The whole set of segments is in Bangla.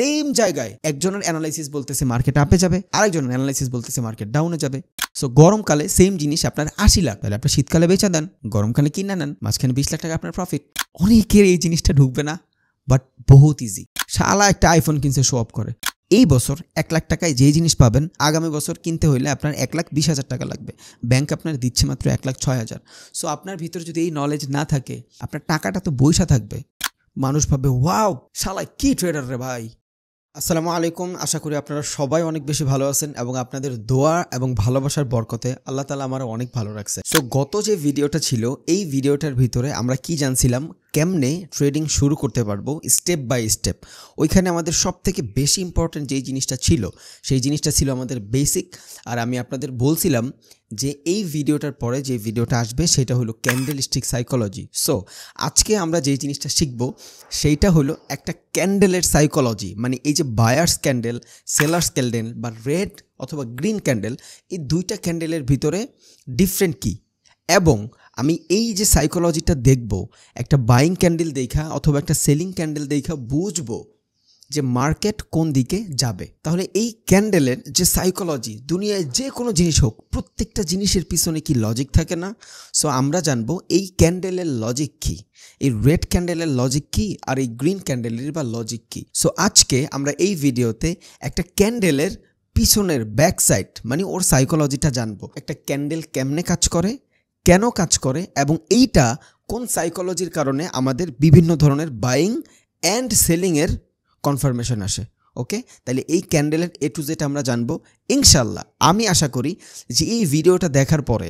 সেম জায়গায় একজনের অ্যানালাইসিস বলতেছে মার্কেট আপে যাবে আরেকজনের অ্যানালাইসিস বলতেছে মার্কেট ডাউনে যাবে সো গরমকালে সেম জিনিস আপনার আশি লাখ তাহলে আপনি শীতকালে বেচা দেন গরমকালে কিনে নেন মাঝখানে বিশ লাখ টাকা আপনার প্রফিট অনেকের এই জিনিসটা ঢুকবে না বাট বহুত ইজি শালা একটা আইফোন কিনছে শো অফ করে এই বছর এক লাখ টাকায় যে জিনিস পাবেন আগামী বছর কিনতে হইলে আপনার এক লাখ বিশ হাজার টাকা লাগবে ব্যাংক আপনার দিচ্ছে মাত্র এক লাখ ছয় হাজার সো আপনার ভিতরে যদি এই নলেজ না থাকে আপনার টাকাটা তো বৈশা থাকবে মানুষ ভাবে ওয়াও শালা কি ট্রেডার রে ভাই আসসালামু আলাইকুম আশা করি আপনারা সবাই অনেক বেশি ভালো আছেন এবং আপনাদের দোয়া এবং ভালোবাসার বরকতে আল্লাহ তালা আমার অনেক ভালো রাখছে সো গত যে ভিডিওটা ছিল এই ভিডিওটার ভিতরে আমরা কি জানছিলাম কেমনে ট্রেডিং শুরু করতে পারবো স্টেপ বাই স্টেপ ওইখানে আমাদের সব থেকে বেশি ইম্পর্ট্যান্ট যেই জিনিসটা ছিল সেই জিনিসটা ছিল আমাদের বেসিক আর আমি আপনাদের বলছিলাম যে এই ভিডিওটার পরে যে ভিডিওটা আসবে সেটা হলো ক্যান্ডেল স্টিক সাইকোলজি সো আজকে আমরা যেই জিনিসটা শিখবো সেইটা হলো একটা ক্যান্ডেলের সাইকোলজি মানে এই যে বায়ার্স ক্যান্ডেল সেলার্স ক্যান্ডেল বা রেড অথবা গ্রিন ক্যান্ডেল এই দুইটা ক্যান্ডেলের ভিতরে ডিফারেন্ট কী এবং আমি এই যে সাইকোলজিটা দেখব একটা বাইং ক্যান্ডেল দেখা অথবা একটা সেলিং ক্যান্ডেল দেখা বুঝব যে মার্কেট কোন দিকে যাবে তাহলে এই ক্যান্ডেলের যে সাইকোলজি দুনিয়ায় যে কোনো জিনিস হোক প্রত্যেকটা জিনিসের পিছনে কি লজিক থাকে না সো আমরা জানবো এই ক্যান্ডেলের লজিক কী এই রেড ক্যান্ডেলের লজিক কী আর এই গ্রিন ক্যান্ডেলের বা লজিক কী সো আজকে আমরা এই ভিডিওতে একটা ক্যান্ডেলের পিছনের ব্যাক সাইড মানে ওর সাইকোলজিটা জানবো একটা ক্যান্ডেল কেমনে কাজ করে কেন কাজ করে এবং এইটা কোন সাইকোলজির কারণে আমাদের বিভিন্ন ধরনের বাইং অ্যান্ড সেলিংয়ের কনফার্মেশন আসে ওকে তাহলে এই ক্যান্ডেলের এ টু জেড আমরা জানবো ইনশাল্লাহ আমি আশা করি যে এই ভিডিওটা দেখার পরে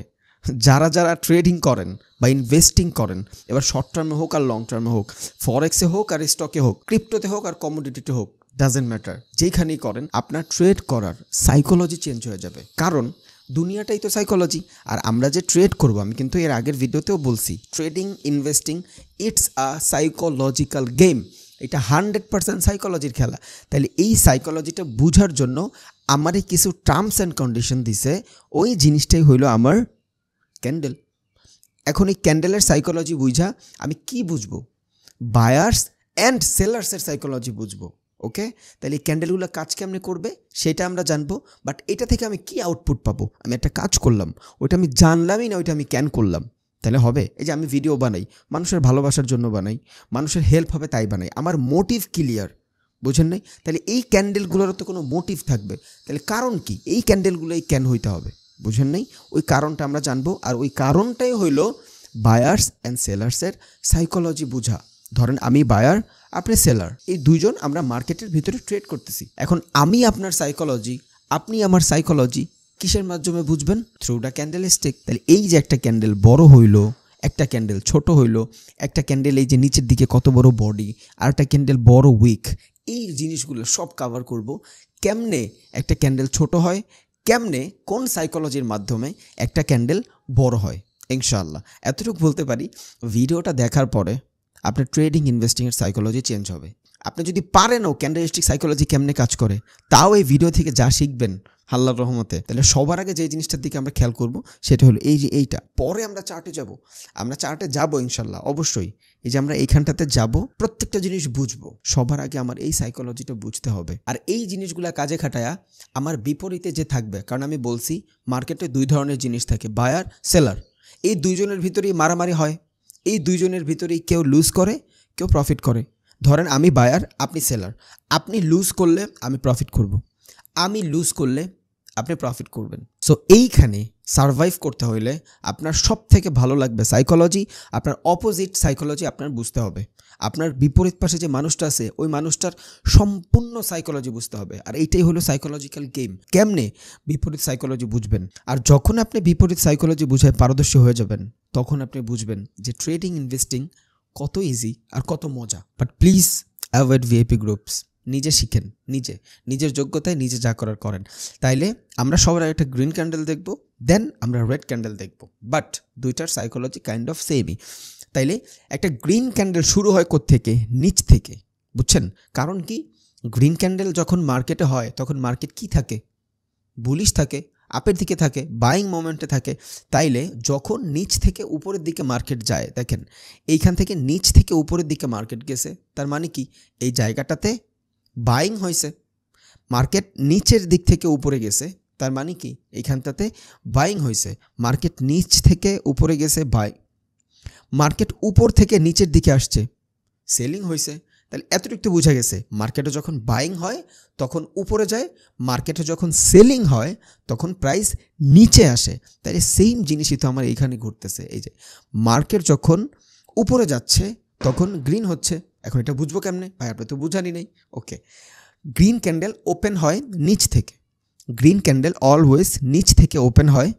যারা যারা ট্রেডিং করেন বা ইনভেস্টিং করেন এবার শর্ট টার্মে হোক আর লং টার্মে হোক ফরেক্সে হোক আর স্টকে হোক ক্রিপ্টোতে হোক আর কমোডিটিতে হোক ডাজেন্ট ম্যাটার যেখানেই করেন আপনার ট্রেড করার সাইকোলজি চেঞ্জ হয়ে যাবে কারণ দুনিয়াটাই তো সাইকোলজি আর আমরা যে ট্রেড করব আমি কিন্তু এর আগের ভিডিওতেও বলছি trading investing it's a psychological game এটা হান্ড্রেড পার্সেন্ট সাইকোলজির খেলা তাহলে এই সাইকোলজিটা বুঝার জন্য আমারই কিছু টার্মস অ্যান্ড কন্ডিশন দিছে ওই জিনিসটাই হইল আমার ক্যান্ডেল এখন এই ক্যান্ডেলের সাইকোলজি বুঝা আমি কি বুঝবো বায়ার্স অ্যান্ড সেলার্সের সাইকোলজি বুঝবো ওকে তাহলে এই ক্যান্ডেলগুলো কাজ কেমনে করবে সেটা আমরা জানবো বাট এটা থেকে আমি কি আউটপুট পাবো আমি একটা কাজ করলাম ওইটা আমি জানলামই না ওইটা আমি ক্যান করলাম তাহলে হবে এই যে আমি ভিডিও বানাই মানুষের ভালোবাসার জন্য বানাই মানুষের হেল্প হবে তাই বানাই আমার মোটিভ ক্লিয়ার বুঝেন নাই তাহলে এই ক্যান্ডেলগুলোরও তো কোনো মোটিভ থাকবে তাহলে কারণ কি এই ক্যান্ডেলগুলোই ক্যান হইতে হবে বুঝেন নাই ওই কারণটা আমরা জানবো আর ওই কারণটাই হইল বায়ার্স অ্যান্ড সেলার্সের সাইকোলজি বোঝা ধরেন আমি বায়ার আপনি সেলার এই দুইজন আমরা মার্কেটের ভিতরে ট্রেড করতেছি এখন আমি আপনার সাইকোলজি আপনি আমার সাইকোলজি কিসের মাধ্যমে বুঝবেন থ্রু দ্য ক্যান্ডেল স্টিক তাহলে এই যে একটা ক্যান্ডেল বড় হইলো একটা ক্যান্ডেল ছোট হইলো একটা ক্যান্ডেল এই যে নিচের দিকে কত বড় বডি আর একটা ক্যান্ডেল বড় উইক এই জিনিসগুলো সব কাভার করব কেমনে একটা ক্যান্ডেল ছোট হয় কেমনে কোন সাইকোলজির মাধ্যমে একটা ক্যান্ডেল বড় হয় ইনশাআল্লাহ এতটুকু বলতে পারি ভিডিওটা দেখার পরে আপনার ট্রেডিং ইনভেস্টিংয়ের সাইকোলজি চেঞ্জ হবে আপনি যদি পারেনও ক্যান্ডেলিস্টিক সাইকোলজি কেমনে কাজ করে তাও এই ভিডিও থেকে যা শিখবেন হাল্লার রহমতে তাহলে সবার আগে যে জিনিসটার দিকে আমরা খেয়াল করব সেটা হলো এই যে এইটা পরে আমরা চার্টে যাব আমরা চার্টে যাব ইনশাল্লাহ অবশ্যই এই যে আমরা এইখানটাতে যাব প্রত্যেকটা জিনিস বুঝবো সবার আগে আমার এই সাইকোলজিটা বুঝতে হবে আর এই জিনিসগুলা কাজে খাটায়া আমার বিপরীতে যে থাকবে কারণ আমি বলছি মার্কেটে দুই ধরনের জিনিস থাকে বায়ার সেলার এই দুইজনের ভিতরেই মারামারি হয় এই দুইজনের ভিতরেই কেউ লুজ করে কেউ প্রফিট করে ধরেন আমি বায়ার আপনি সেলার আপনি লুজ করলে আমি প্রফিট করব। আমি লুজ করলে আপনি প্রফিট করবেন সো এইখানে সারভাইভ করতে হইলে আপনার সব থেকে ভালো লাগবে সাইকোলজি আপনার অপোজিট সাইকোলজি আপনার বুঝতে হবে আপনার বিপরীত পাশে যে মানুষটা আছে ওই মানুষটার সম্পূর্ণ সাইকোলজি বুঝতে হবে আর এইটাই হলো সাইকোলজিক্যাল গেম কেমনে বিপরীত সাইকোলজি বুঝবেন আর যখন আপনি বিপরীত সাইকোলজি বুঝে পারদর্শী হয়ে যাবেন তখন আপনি বুঝবেন যে ট্রেডিং ইনভেস্টিং কত ইজি আর কত মজা but please avoid VIP groups নিজে শিখেন নিজে নিজের যোগ্যতায় নিজে যা করার করেন তাইলে আমরা সবার একটা গ্রিন ক্যান্ডেল দেখব দেন আমরা রেড ক্যান্ডেল দেখব বাট দুইটার সাইকোলজি কাইন্ড অফ সেমই তাইলে একটা গ্রিন ক্যান্ডেল শুরু হয় থেকে নিচ থেকে বুঝছেন কারণ কি গ্রিন ক্যান্ডেল যখন মার্কেটে হয় তখন মার্কেট কি থাকে বুলিশ থাকে আপের দিকে থাকে বাইং মোমেন্টে থাকে তাইলে যখন নিচ থেকে উপরের দিকে মার্কেট যায় দেখেন এইখান থেকে নিচ থেকে উপরের দিকে মার্কেট গেছে তার মানে কি এই জায়গাটাতে বাইং হয়েছে মার্কেট নিচের দিক থেকে উপরে গেছে তার মানে কি এইখানটাতে বাইং হয়েছে মার্কেট নিচ থেকে উপরে গেছে বাই মার্কেট উপর থেকে নিচের দিকে আসছে সেলিং হয়েছে তাহলে এতটুকু বোঝা গেছে মার্কেটে যখন বাইং হয় তখন উপরে যায় মার্কেটে যখন সেলিং হয় তখন প্রাইস নিচে আসে তাহলে সেম জিনিসই তো আমার এইখানে ঘুরতেছে এই যে মার্কেট যখন উপরে যাচ্ছে তখন গ্রিন হচ্ছে এখন এটা বুঝবো কেমনে ভাই আপনি তো বুঝানি নেই ওকে গ্রিন ক্যান্ডেল ওপেন হয় নিচ থেকে গ্রিন ক্যান্ডেল অলওয়েজ নিচ থেকে ওপেন হয়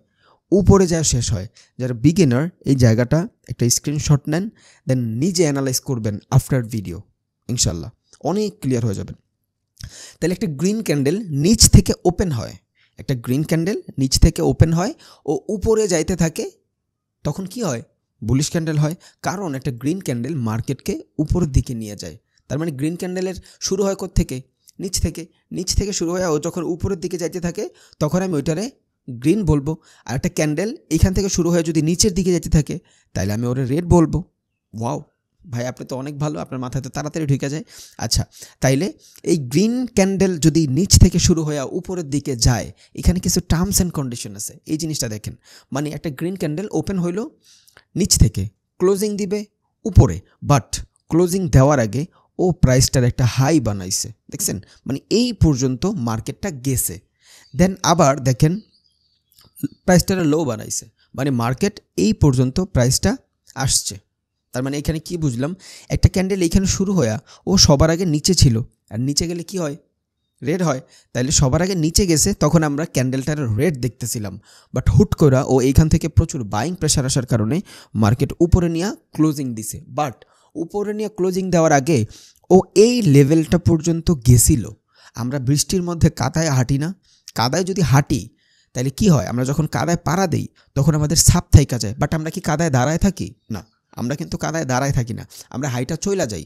উপরে যায় শেষ হয় যারা বিগিনার এই জায়গাটা একটা স্ক্রিনশট নেন দেন নিজে অ্যানালাইজ করবেন আফটার ভিডিও ইনশাল্লাহ অনেক ক্লিয়ার হয়ে যাবেন তাহলে একটা গ্রিন ক্যান্ডেল নিচ থেকে ওপেন হয় একটা গ্রিন ক্যান্ডেল নিচ থেকে ওপেন হয় ও উপরে যাইতে থাকে তখন কি হয় বুলিশ ক্যান্ডেল হয় কারণ একটা গ্রিন ক্যান্ডেল মার্কেটকে উপরের দিকে নিয়ে যায় তার মানে গ্রিন ক্যান্ডেলের শুরু হয় কোথেকে নিচ থেকে নিচ থেকে শুরু হয় ও যখন উপরের দিকে যাইতে থাকে তখন আমি ওইটারে গ্রিন বলবো আর একটা ক্যান্ডেল এখান থেকে শুরু হয়ে যদি নিচের দিকে যেতে থাকে তাহলে আমি ওরা রেড বলবো ওয়াও ভাই আপনি তো অনেক ভালো আপনার মাথায় তো তাড়াতাড়ি ঢুকে যায় আচ্ছা তাইলে এই গ্রিন ক্যান্ডেল যদি নিচ থেকে শুরু হয়ে উপরের দিকে যায় এখানে কিছু টার্মস অ্যান্ড কন্ডিশন আছে এই জিনিসটা দেখেন মানে একটা গ্রিন ক্যান্ডেল ওপেন হইল নিচ থেকে ক্লোজিং দিবে উপরে বাট ক্লোজিং দেওয়ার আগে ও প্রাইসটার একটা হাই বানাইছে দেখছেন মানে এই পর্যন্ত মার্কেটটা গেছে দেন আবার দেখেন প্রাইসটা লো বানাইছে মানে মার্কেট এই পর্যন্ত প্রাইসটা আসছে তার মানে এখানে কি বুঝলাম একটা ক্যান্ডেল এইখানে শুরু হয়া ও সবার আগে নিচে ছিল আর নিচে গেলে কি হয় রেড হয় তাইলে সবার আগে নিচে গেছে তখন আমরা ক্যান্ডেলটার রেড দেখতেছিলাম বাট হুট করা ও এইখান থেকে প্রচুর বাইং প্রেশার আসার কারণে মার্কেট উপরে নিয়ে ক্লোজিং দিছে বাট উপরে নিয়ে ক্লোজিং দেওয়ার আগে ও এই লেভেলটা পর্যন্ত গেছিল আমরা বৃষ্টির মধ্যে কাদায় হাঁটি না কাদায় যদি হাঁটি তাহলে কি হয় আমরা যখন কাদায় পাড়া দিই তখন আমাদের সাপ থাইকা যায় বাট আমরা কি কাদায় দাঁড়ায় থাকি না আমরা কিন্তু কাদায় দাঁড়ায় থাকি না আমরা হাইটা চইলা যাই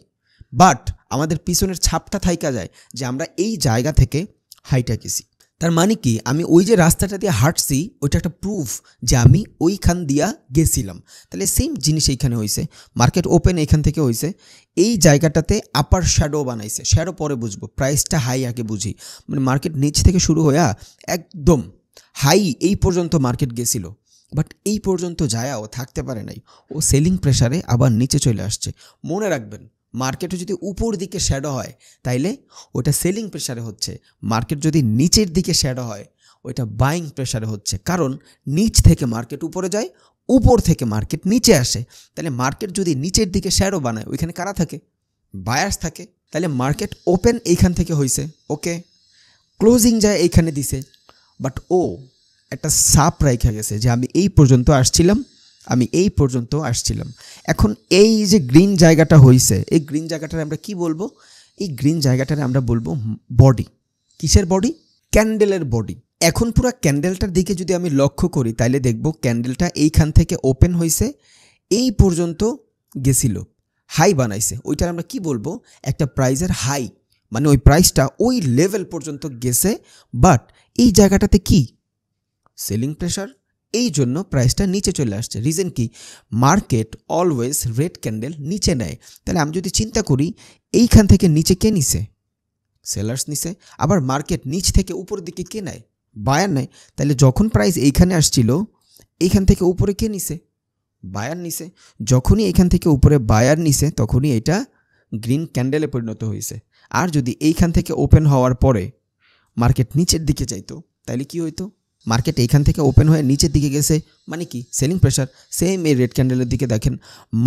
বাট আমাদের পিছনের ছাপটা থাইকা যায় যে আমরা এই জায়গা থেকে হাইটা গেছি তার মানে কি আমি ওই যে রাস্তাটা দিয়ে হাঁটছি ওইটা একটা প্রুফ যে আমি ওইখান দিয়া গেছিলাম তাহলে সেম জিনিস এইখানে হয়েছে মার্কেট ওপেন এইখান থেকে হয়েছে এই জায়গাটাতে আপার শ্যাডো বানাইছে শ্যাডো পরে বুঝবো প্রাইসটা হাই আগে বুঝি মানে মার্কেট নিচ থেকে শুরু হইয়া একদম হাই এই পর্যন্ত মার্কেট গেছিল বাট এই পর্যন্ত যায়াও থাকতে পারে নাই ও সেলিং প্রেশারে আবার নিচে চলে আসছে মনে রাখবেন মার্কেটে যদি উপর দিকে শ্যাডো হয় তাইলে ওটা সেলিং প্রেশারে হচ্ছে মার্কেট যদি নিচের দিকে শ্যাডো হয় ওইটা বাইং প্রেশারে হচ্ছে কারণ নিচ থেকে মার্কেট উপরে যায় উপর থেকে মার্কেট নিচে আসে তাহলে মার্কেট যদি নিচের দিকে শ্যাডো বানায় ওইখানে কারা থাকে বায়ার্স থাকে তাহলে মার্কেট ওপেন এইখান থেকে হয়েছে ওকে ক্লোজিং যায় এইখানে দিছে বাট ও oh, একটা সাপ রাইখা গেছে যে আমি এই পর্যন্ত আসছিলাম আমি এই পর্যন্ত আসছিলাম এখন এই যে গ্রিন জায়গাটা হয়েছে এই গ্রিন জায়গাটার আমরা কি বলবো এই গ্রিন জায়গাটার আমরা বলবো বডি কিসের বডি ক্যান্ডেলের বডি এখন পুরো ক্যান্ডেলটার দিকে যদি আমি লক্ষ্য করি তাইলে দেখব ক্যান্ডেলটা এইখান থেকে ওপেন হয়েছে এই পর্যন্ত গেছিল হাই বানাইছে ওইটার আমরা কি বলবো একটা প্রাইজের হাই মানে ওই প্রাইসটা ওই লেভেল পর্যন্ত গেছে বাট এই জায়গাটাতে কি সেলিং প্রেশার এই জন্য প্রাইসটা নিচে চলে আসছে রিজন কি মার্কেট অলওয়েজ রেড ক্যান্ডেল নিচে নেয় তাহলে আমি যদি চিন্তা করি এইখান থেকে নিচে কে নিছে সেলার্স নিছে আবার মার্কেট নিচ থেকে উপর দিকে কে নেয় বায়ার নেয় তাহলে যখন প্রাইস এইখানে আসছিল এইখান থেকে উপরে কে নিছে বায়ার নিছে যখনই এখান থেকে উপরে বায়ার নিছে তখনই এটা গ্রিন ক্যান্ডেলে পরিণত হয়েছে আর যদি এইখান থেকে ওপেন হওয়ার পরে মার্কেট নিচের দিকে যাইতো তাহলে কি হইতো মার্কেট এইখান থেকে ওপেন হয়ে নিচের দিকে গেছে মানে কি সেলিং প্রেশার সেম এই রেড ক্যান্ডেলের দিকে দেখেন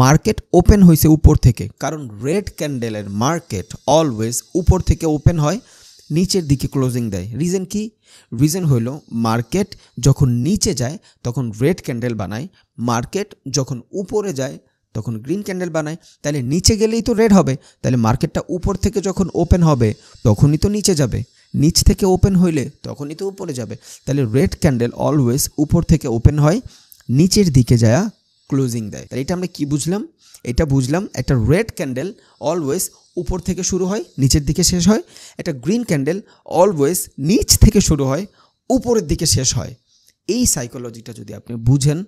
মার্কেট ওপেন হয়েছে উপর থেকে কারণ রেড ক্যান্ডেলের মার্কেট অলওয়েজ উপর থেকে ওপেন হয় নিচের দিকে ক্লোজিং দেয় রিজন কি রিজন হইল মার্কেট যখন নিচে যায় তখন রেড ক্যান্ডেল বানায় মার্কেট যখন উপরে যায় তখন গ্রিন ক্যান্ডেল বানায় তাহলে নিচে গেলেই তো রেড হবে তাহলে মার্কেটটা উপর থেকে যখন ওপেন হবে তখনই তো নিচে যাবে নিচ থেকে ওপেন হইলে তখনই তো উপরে যাবে তাহলে রেড ক্যান্ডেল অলওয়েজ উপর থেকে ওপেন হয় নিচের দিকে যায় ক্লোজিং দেয় তাহলে এটা আমরা কি বুঝলাম এটা বুঝলাম একটা রেড ক্যান্ডেল অলওয়েজ উপর থেকে শুরু হয় নিচের দিকে শেষ হয় একটা গ্রিন ক্যান্ডেল অলওয়েজ নিচ থেকে শুরু হয় উপরের দিকে শেষ হয় এই সাইকোলজিটা যদি আপনি বুঝেন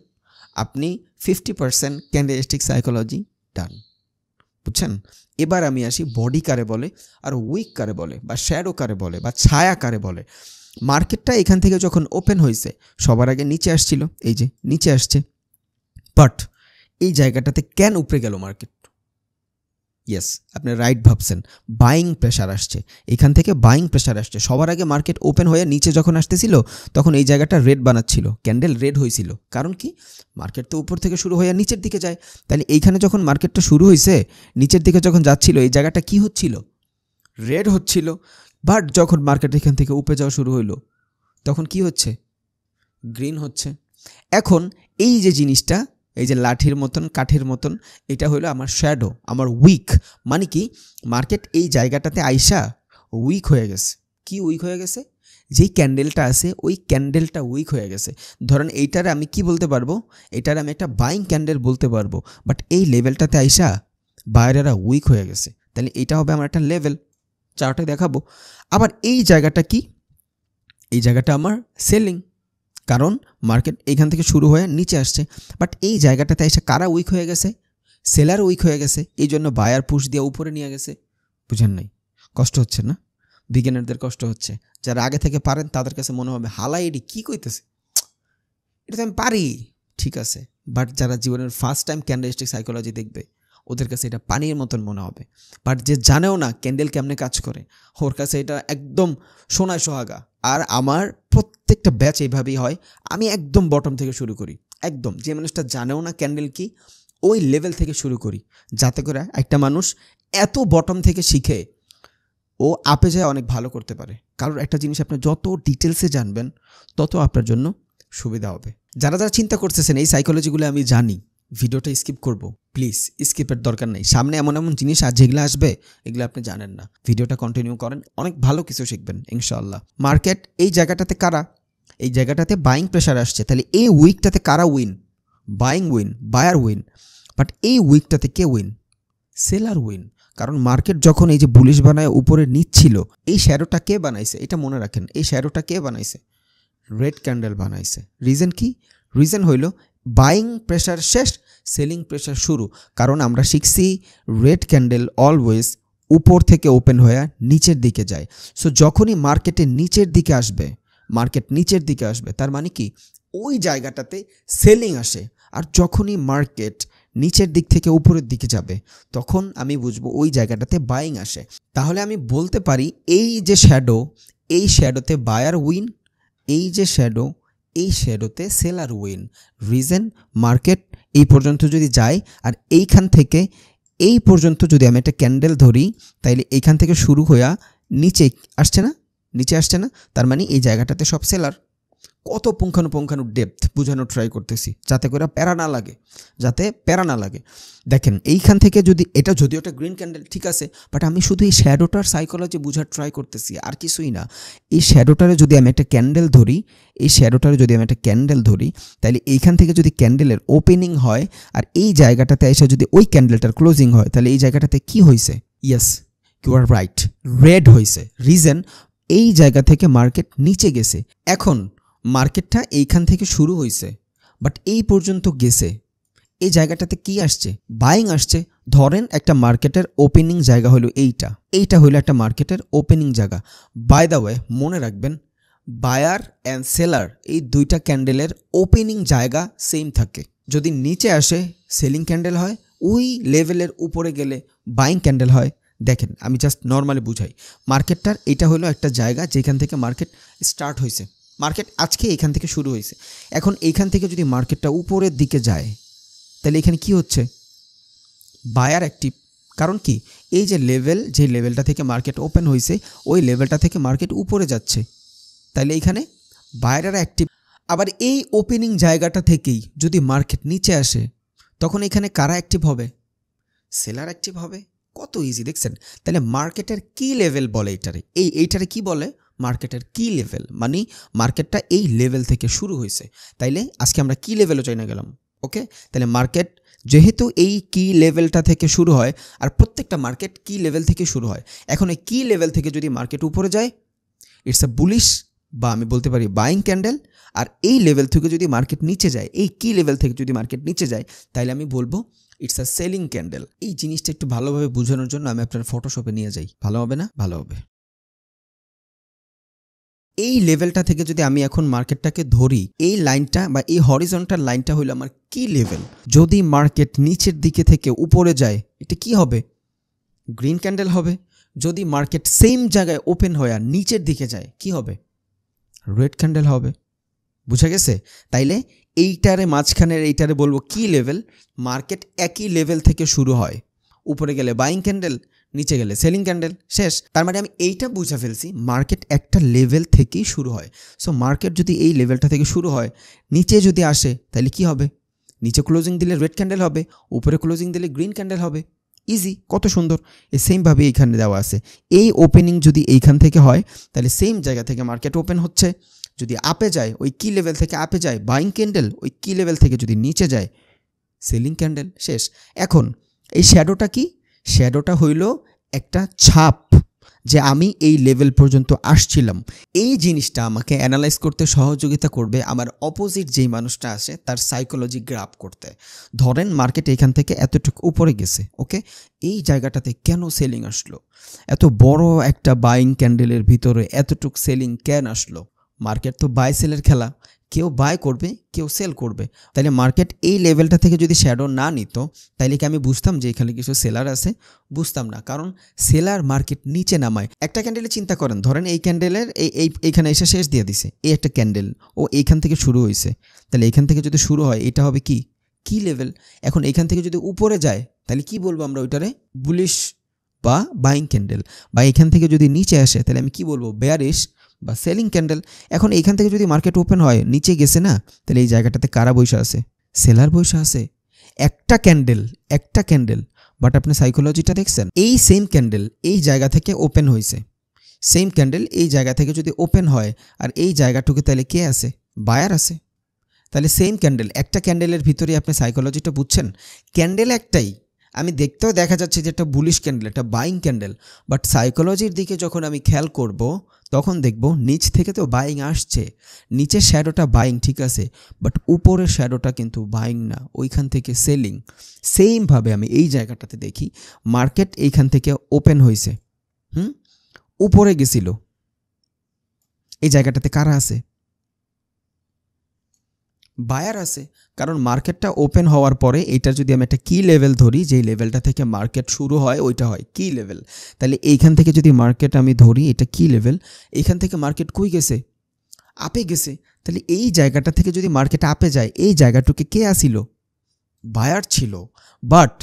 আপনি fifty percent candlestick psychology done বুঝছেন এবার আমি আসি বডি কারে বলে আর উইক কারে বলে বা শ্যাডো কারে বলে বা ছায়া কারে বলে মার্কেটটা এখান থেকে যখন ওপেন হয়েছে সবার আগে নিচে আসছিল এই যে নিচে আসছে বাট এই জায়গাটাতে কেন উপরে গেল মার্কেট ইয়েস আপনি রাইট ভাবছেন বাইং প্রেশার আসছে এখান থেকে বাইং প্রেশার আসছে সবার আগে মার্কেট ওপেন হয়ে নিচে যখন আসতেছিল তখন এই জায়গাটা রেড বানাচ্ছিল ক্যান্ডেল রেড হয়েছিল কারণ কি মার্কেট তো উপর থেকে শুরু হয়ে নিচের দিকে যায় তাহলে এইখানে যখন মার্কেটটা শুরু হয়েছে নিচের দিকে যখন যাচ্ছিল এই জায়গাটা কি হচ্ছিল রেড হচ্ছিল বাট যখন মার্কেট এখান থেকে উপে যাওয়া শুরু হইলো তখন কি হচ্ছে গ্রিন হচ্ছে এখন এই যে জিনিসটা এই যে লাঠির মতন কাঠের মতন এটা হলো আমার শ্যাডো আমার উইক মানে কি মার্কেট এই জায়গাটাতে আইসা উইক হয়ে গেছে কি উইক হয়ে গেছে যেই ক্যান্ডেলটা আছে ওই ক্যান্ডেলটা উইক হয়ে গেছে ধরেন এইটার আমি কি বলতে পারবো এটার আমি একটা বাইং ক্যান্ডেল বলতে পারবো বাট এই লেভেলটাতে আইসা বাইরেরা উইক হয়ে গেছে তাহলে এটা হবে আমার একটা লেভেল চারটা দেখাবো আবার এই জায়গাটা কি এই জায়গাটা আমার সেলিং কারণ মার্কেট এখান থেকে শুরু হয়ে নিচে আসছে বাট এই জায়গাটাতে এসে কারা উইক হয়ে গেছে সেলার উইক হয়ে গেছে এই জন্য বায়ার পুশ দিয়ে উপরে নিয়ে গেছে বুঝেন নাই কষ্ট হচ্ছে না বিজ্ঞানীদের কষ্ট হচ্ছে যারা আগে থেকে পারেন তাদের কাছে মনে হবে হালা এটি কী কইতেছে এটা তো আমি পারি ঠিক আছে বাট যারা জীবনের ফার্স্ট টাইম ক্যান্ডেলস্টিক সাইকোলজি দেখবে ওদের কাছে এটা পানির মতন মনে হবে বাট যে জানেও না ক্যান্ডেল কেমনে কাজ করে ওর কাছে এটা একদম সোনায় সোহাগা আর আমার প্রত্যেক প্রত্যেকটা ব্যাচ এইভাবেই হয় আমি একদম বটম থেকে শুরু করি একদম যে মানুষটা জানেও না ক্যান্ডেল কি ওই লেভেল থেকে শুরু করি যাতে করে একটা মানুষ এত বটম থেকে শিখে ও আপে যায় অনেক ভালো করতে পারে কারোর একটা জিনিস আপনি যত ডিটেলসে জানবেন তত আপনার জন্য সুবিধা হবে যারা যারা চিন্তা করতেছেন এই সাইকোলজিগুলো আমি জানি ভিডিওটা স্কিপ করব প্লিজ স্কিপের দরকার নেই সামনে এমন এমন জিনিস আর যেগুলো আসবে এগুলো আপনি জানেন না ভিডিওটা কন্টিনিউ করেন অনেক ভালো কিছু শিখবেন ইনশাআল্লাহ মার্কেট এই জায়গাটাতে কারা এই জায়গাটাতে বাইং প্রেশার আসছে তাহলে এই উইকটাতে কারা win buying win buyer win but এই উইকটাতে কে উইন সেলার উইন কারণ মার্কেট যখন এই যে বুলিশ বানায় উপরে নিচ্ছিল এই শ্যারোটা কে বানাইছে এটা মনে রাখেন এই শ্যারোটা কে বানাইছে রেড ক্যান্ডেল বানাইছে রিজন কি রিজন হইল বাইং প্রেশার শেষ সেলিং প্রেশার শুরু কারণ আমরা শিখছি রেড ক্যান্ডেল অলওয়েজ উপর থেকে ওপেন হয়ে নিচের দিকে যায় সো যখনই মার্কেটে নিচের দিকে আসবে মার্কেট নিচের দিকে আসবে তার মানে কি ওই জায়গাটাতে সেলিং আসে আর যখনই মার্কেট নিচের দিক থেকে উপরের দিকে যাবে তখন আমি বুঝবো ওই জায়গাটাতে বাইং আসে তাহলে আমি বলতে পারি এই যে শ্যাডো এই শ্যাডোতে বায়ার উইন এই যে শ্যাডো এই শ্যাডোতে সেলার উইন রিজেন মার্কেট এই পর্যন্ত যদি যায় আর এইখান থেকে এই পর্যন্ত যদি আমি একটা ক্যান্ডেল ধরি তাইলে এইখান থেকে শুরু হইয়া নিচে আসছে না নিচে আসছে না তার মানে এই জায়গাটাতে সব সেলার কত পুঙ্খানুপুঙ্খানু ডেপথ বোঝানোর ট্রাই করতেছি যাতে করে প্যারা না লাগে যাতে প্যারা না লাগে দেখেন এইখান থেকে যদি এটা যদিও একটা গ্রিন ক্যান্ডেল ঠিক আছে বাট আমি শুধু এই শ্যাডোটার সাইকোলজি বোঝার ট্রাই করতেছি আর কিছুই না এই শ্যাডোটারে যদি আমি একটা ক্যান্ডেল ধরি এই শ্যাডোটারে যদি আমি একটা ক্যান্ডেল ধরি তাহলে এইখান থেকে যদি ক্যান্ডেলের ওপেনিং হয় আর এই জায়গাটাতে এসে যদি ওই ক্যান্ডেলটার ক্লোজিং হয় তাহলে এই জায়গাটাতে কি হয়েছে yes you are right red হয়েছে রিজেন এই জায়গা থেকে মার্কেট নিচে গেছে এখন মার্কেটটা এইখান থেকে শুরু হয়েছে বাট এই পর্যন্ত গেছে এই জায়গাটাতে কি আসছে বাইং আসছে ধরেন একটা মার্কেটের ওপেনিং জায়গা হলো এইটা এইটা হলো একটা মার্কেটের ওপেনিং জায়গা বাই দ্য ওয়ে মনে রাখবেন বায়ার অ্যান্ড সেলার এই দুইটা ক্যান্ডেলের ওপেনিং জায়গা সেম থাকে যদি নিচে আসে সেলিং ক্যান্ডেল হয় ওই লেভেলের উপরে গেলে বাইং ক্যান্ডেল হয় দেখেন আমি জাস্ট নর্মালি বুঝাই মার্কেটটার এটা হলো একটা জায়গা যেখান থেকে মার্কেট স্টার্ট হয়েছে মার্কেট আজকে এখান থেকে শুরু হয়েছে এখন এইখান থেকে যদি মার্কেটটা উপরের দিকে যায় তাহলে এখানে কি হচ্ছে বায়ার অ্যাক্টিভ কারণ কি এই যে লেভেল যে লেভেলটা থেকে মার্কেট ওপেন হয়েছে ওই লেভেলটা থেকে মার্কেট উপরে যাচ্ছে তাহলে এখানে বায়ার অ্যাক্টিভ আবার এই ওপেনিং জায়গাটা থেকেই যদি মার্কেট নিচে আসে তখন এখানে কারা অ্যাক্টিভ হবে সেলার অ্যাক্টিভ হবে কত ইজি দেখছেন তাহলে মার্কেটের কি লেভেল বলে এটারে এই এইটারে কি বলে মার্কেটের কি লেভেল মানে মার্কেটটা এই লেভেল থেকে শুরু হয়েছে তাইলে আজকে আমরা কি লেভেলও চাই না গেলাম ওকে তাহলে মার্কেট যেহেতু এই কি লেভেলটা থেকে শুরু হয় আর প্রত্যেকটা মার্কেট কি লেভেল থেকে শুরু হয় এখন এই কি লেভেল থেকে যদি মার্কেট উপরে যায় ইটস আ বুলিশ বা আমি বলতে পারি বাইং ক্যান্ডেল আর এই লেভেল থেকে যদি মার্কেট নিচে যায় এই কি লেভেল থেকে যদি মার্কেট নিচে যায় তাহলে আমি বলবো ইটস আ সেলিং ক্যান্ডেল এই জিনিসটা একটু ভালোভাবে বোঝানোর জন্য আমি আপনার ফটোশপে নিয়ে যাই ভালো হবে না ভালো হবে এই লেভেলটা থেকে যদি আমি এখন মার্কেটটাকে ধরি এই লাইনটা বা এই হরিজন্টাল লাইনটা হলো আমার কি লেভেল যদি মার্কেট নিচের দিকে থেকে উপরে যায় এটা কি হবে গ্রিন ক্যান্ডেল হবে যদি মার্কেট সেম জায়গায় ওপেন হয়ে আর নিচের দিকে যায় কি হবে রেড ক্যান্ডেল হবে বুঝা গেছে তাইলে এইটারে মাঝখানের এইটারে বলবো কি লেভেল মার্কেট একই লেভেল থেকে শুরু হয় উপরে গেলে বাইং ক্যান্ডেল নিচে গেলে সেলিং ক্যান্ডেল শেষ তার মানে আমি এইটা বুঝে ফেলছি মার্কেট একটা লেভেল থেকেই শুরু হয় সো মার্কেট যদি এই লেভেলটা থেকে শুরু হয় নিচে যদি আসে তাহলে কি হবে নিচে ক্লোজিং দিলে রেড ক্যান্ডেল হবে উপরে ক্লোজিং দিলে গ্রিন ক্যান্ডেল হবে ইজি কত সুন্দর এ সেমভাবে এইখানে দেওয়া আছে এই ওপেনিং যদি এইখান থেকে হয় তাহলে সেম জায়গা থেকে মার্কেট ওপেন হচ্ছে যদি আপে যায় ওই কি লেভেল থেকে আপে যায় বাইং ক্যান্ডেল ওই কি লেভেল থেকে যদি নিচে যায় সেলিং ক্যান্ডেল শেষ এখন এই শ্যাডোটা কি শ্যাডোটা হইল একটা ছাপ যে আমি এই লেভেল পর্যন্ত আসছিলাম এই জিনিসটা আমাকে অ্যানালাইজ করতে সহযোগিতা করবে আমার অপোজিট যেই মানুষটা আসে তার সাইকোলজি গ্রাফ করতে ধরেন মার্কেট এখান থেকে এতটুকু উপরে গেছে ওকে এই জায়গাটাতে কেন সেলিং আসলো এত বড় একটা বাইং ক্যান্ডেলের ভিতরে এতটুক সেলিং কেন আসলো মার্কেট তো বাই সেলের খেলা কেউ বাই করবে কেউ সেল করবে তাহলে মার্কেট এই লেভেলটা থেকে যদি শ্যাডো না নিত তাহলে কি আমি বুঝতাম যে এখানে কিছু সেলার আছে বুঝতাম না কারণ সেলার মার্কেট নিচে নামায় একটা ক্যান্ডেলে চিন্তা করেন ধরেন এই ক্যান্ডেলের এই এইখানে এসে শেষ দিয়ে দিছে এই একটা ক্যান্ডেল ও এইখান থেকে শুরু হয়েছে তাহলে এইখান থেকে যদি শুরু হয় এটা হবে কি কি লেভেল এখন এইখান থেকে যদি উপরে যায় তাহলে কি বলবো আমরা ওইটারে বুলিশ বা বাইং ক্যান্ডেল বা এখান থেকে যদি নিচে আসে তাহলে আমি কি বলবো বেয়ারিশ বা সেলিং ক্যান্ডেল এখন এইখান থেকে যদি মার্কেট ওপেন হয় নিচে গেছে না তাহলে এই জায়গাটাতে কারা বৈশা আছে সেলার বৈশা আছে একটা ক্যান্ডেল একটা ক্যান্ডেল বাট আপনি সাইকোলজিটা দেখছেন এই সেম ক্যান্ডেল এই জায়গা থেকে ওপেন হয়েছে সেম ক্যান্ডেল এই জায়গা থেকে যদি ওপেন হয় আর এই জায়গাটুকু তাহলে কে আছে বায়ার আছে তাহলে সেম ক্যান্ডেল একটা ক্যান্ডেলের ভিতরে আপনি সাইকোলজিটা বুঝছেন ক্যান্ডেল একটাই আমি দেখতেও দেখা যাচ্ছে যে একটা বুলিশ ক্যান্ডেল একটা বাইং ক্যান্ডেল বাট সাইকোলজির দিকে যখন আমি খেয়াল করব তখন দেখব নিচ থেকে তো বাইং আসছে নিচের শ্যাডোটা বাইং ঠিক আছে বাট উপরের শ্যাডোটা কিন্তু বাইং না ওইখান থেকে সেলিং সেমভাবে আমি এই জায়গাটাতে দেখি মার্কেট এইখান থেকে ওপেন হয়েছে হুম উপরে গেছিল এই জায়গাটাতে কারা আছে বায়ার আছে কারণ মার্কেটটা ওপেন হওয়ার পরে এটা যদি আমি একটা কি লেভেল ধরি যেই লেভেলটা থেকে মার্কেট শুরু হয় ওইটা হয় কি লেভেল তাহলে এইখান থেকে যদি মার্কেট আমি ধরি এটা কি লেভেল এইখান থেকে মার্কেট কই গেছে আপে গেছে তাহলে এই জায়গাটা থেকে যদি মার্কেট আপে যায় এই জায়গাটুকে কে আসিল বায়ার ছিল বাট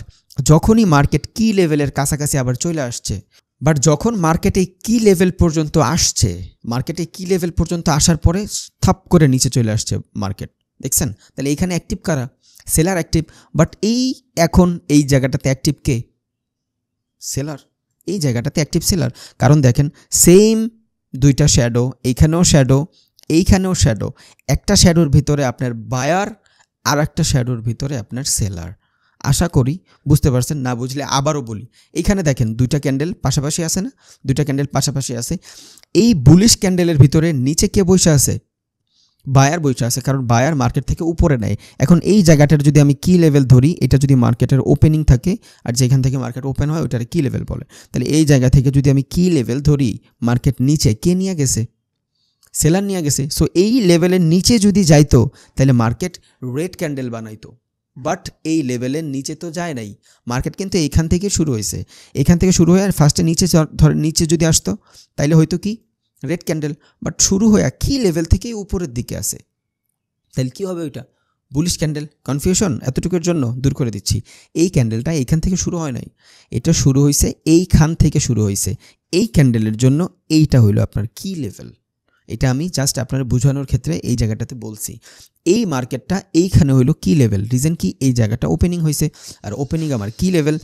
যখনই মার্কেট কি লেভেলের কাছাকাছি আবার চলে আসছে বাট যখন মার্কেটে কি লেভেল পর্যন্ত আসছে মার্কেটে কি লেভেল পর্যন্ত আসার পরে থাপ করে নিচে চলে আসছে মার্কেট দেখছেন তাহলে এখানে অ্যাক্টিভ কারা সেলার অ্যাক্টিভ বাট এই এখন এই জায়গাটাতে অ্যাক্টিভ কে সেলার এই জায়গাটাতে অ্যাক্টিভ সেলার কারণ দেখেন সেম দুইটা শ্যাডো এইখানেও শ্যাডো এইখানেও শ্যাডো একটা শ্যাডোর ভিতরে আপনার বায়ার আর একটা শ্যাডোর ভিতরে আপনার সেলার আশা করি বুঝতে পারছেন না বুঝলে আবারও বলি এখানে দেখেন দুইটা ক্যান্ডেল পাশাপাশি আছে না দুইটা ক্যান্ডেল পাশাপাশি আছে এই বুলিশ ক্যান্ডেলের ভিতরে নিচে কে বসে আছে বায়ার বইছে আছে কারণ বায়ার মার্কেট থেকে উপরে নেয় এখন এই জায়গাটার যদি আমি কি লেভেল ধরি এটা যদি মার্কেটের ওপেনিং থাকে আর যেখান থেকে মার্কেট ওপেন হয় ওটার কি লেভেল বলে তাহলে এই জায়গা থেকে যদি আমি কি লেভেল ধরি মার্কেট নিচে কে নিয়ে গেছে সেলার নিয়ে গেছে সো এই লেভেলের নিচে যদি যাইতো তাহলে মার্কেট রেড ক্যান্ডেল বানাইতো বাট এই লেভেলের নিচে তো যায় নাই মার্কেট কিন্তু এখান থেকে শুরু হয়েছে এখান থেকে শুরু হয়ে আর ফার্স্টে নিচে ধর নিচে যদি আসতো তাইলে হয়তো কি রেড ক্যান্ডেল বাট শুরু হয়ে কি লেভেল থেকেই উপরের দিকে আসে তাহলে কী হবে ওইটা বুলিশ ক্যান্ডেল কনফিউশন এতটুকুর জন্য দূর করে দিচ্ছি এই ক্যান্ডেলটা এইখান থেকে শুরু হয় নাই এটা শুরু হয়েছে এইখান থেকে শুরু হয়েছে এই ক্যান্ডেলের জন্য এইটা হইলো আপনার কি লেভেল এটা আমি জাস্ট আপনার বোঝানোর ক্ষেত্রে এই জায়গাটাতে বলছি এই মার্কেটটা এইখানে হইলো কি লেভেল রিজন কি এই জায়গাটা ওপেনিং হয়েছে আর ওপেনিং আমার কি লেভেল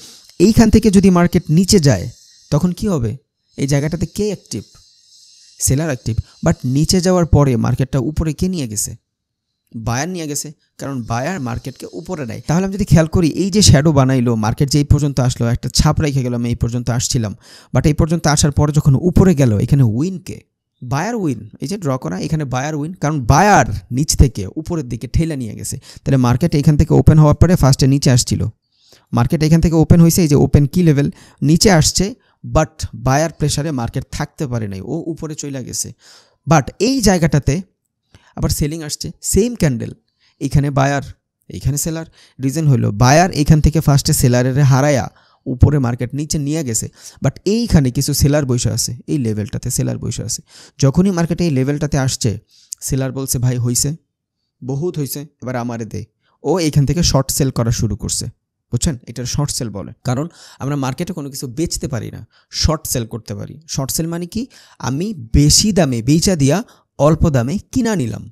এইখান থেকে যদি মার্কেট নিচে যায় তখন কি হবে এই জায়গাটাতে কে অ্যাক্টিভ সেলার অ্যাক্টিভ বাট নিচে যাওয়ার পরে মার্কেটটা উপরে কে নিয়ে গেছে বায়ার নিয়ে গেছে কারণ বায়ার মার্কেটকে উপরে নেয় তাহলে আমি যদি খেয়াল করি এই যে শ্যাডো বানাইলো মার্কেট যে এই পর্যন্ত আসলো একটা ছাপ রেখে গেল আমি এই পর্যন্ত আসছিলাম বাট এই পর্যন্ত আসার পর যখন উপরে গেল এখানে উইনকে বায়ার উইন এই যে ড্র করা এখানে বায়ার উইন কারণ বায়ার নিচ থেকে উপরের দিকে ঠেলে নিয়ে গেছে তাহলে মার্কেট এখান থেকে ওপেন হওয়ার পরে ফার্স্টে নিচে আসছিল মার্কেট এখান থেকে ওপেন হয়েছে এই যে ওপেন কি লেভেল নিচে আসছে বাট বায়ার প্রেশারে মার্কেট থাকতে পারে নাই ও উপরে চলে গেছে বাট এই জায়গাটাতে আবার সেলিং আসছে সেম ক্যান্ডেল এখানে বায়ার এইখানে সেলার রিজন হলো বায়ার এখান থেকে ফার্স্টে সেলারের হারায়া উপরে মার্কেট নিচে নিয়ে গেছে বাট এইখানে কিছু সেলার বৈশা আছে এই লেভেলটাতে সেলার বৈশা আছে যখনই মার্কেটে এই লেভেলটাতে আসছে সেলার বলছে ভাই হইছে বহুত হইছে এবার আমারে দে ও এখান থেকে শর্ট সেল করা শুরু করছে বুঝছেন এটা শর্ট সেল বলে কারণ আমরা মার্কেটে কোনো কিছু বেচতে পারি না শর্ট সেল করতে পারি শর্ট সেল মানে কি আমি বেশি দামে বেচা দিয়া অল্প দামে কিনা নিলাম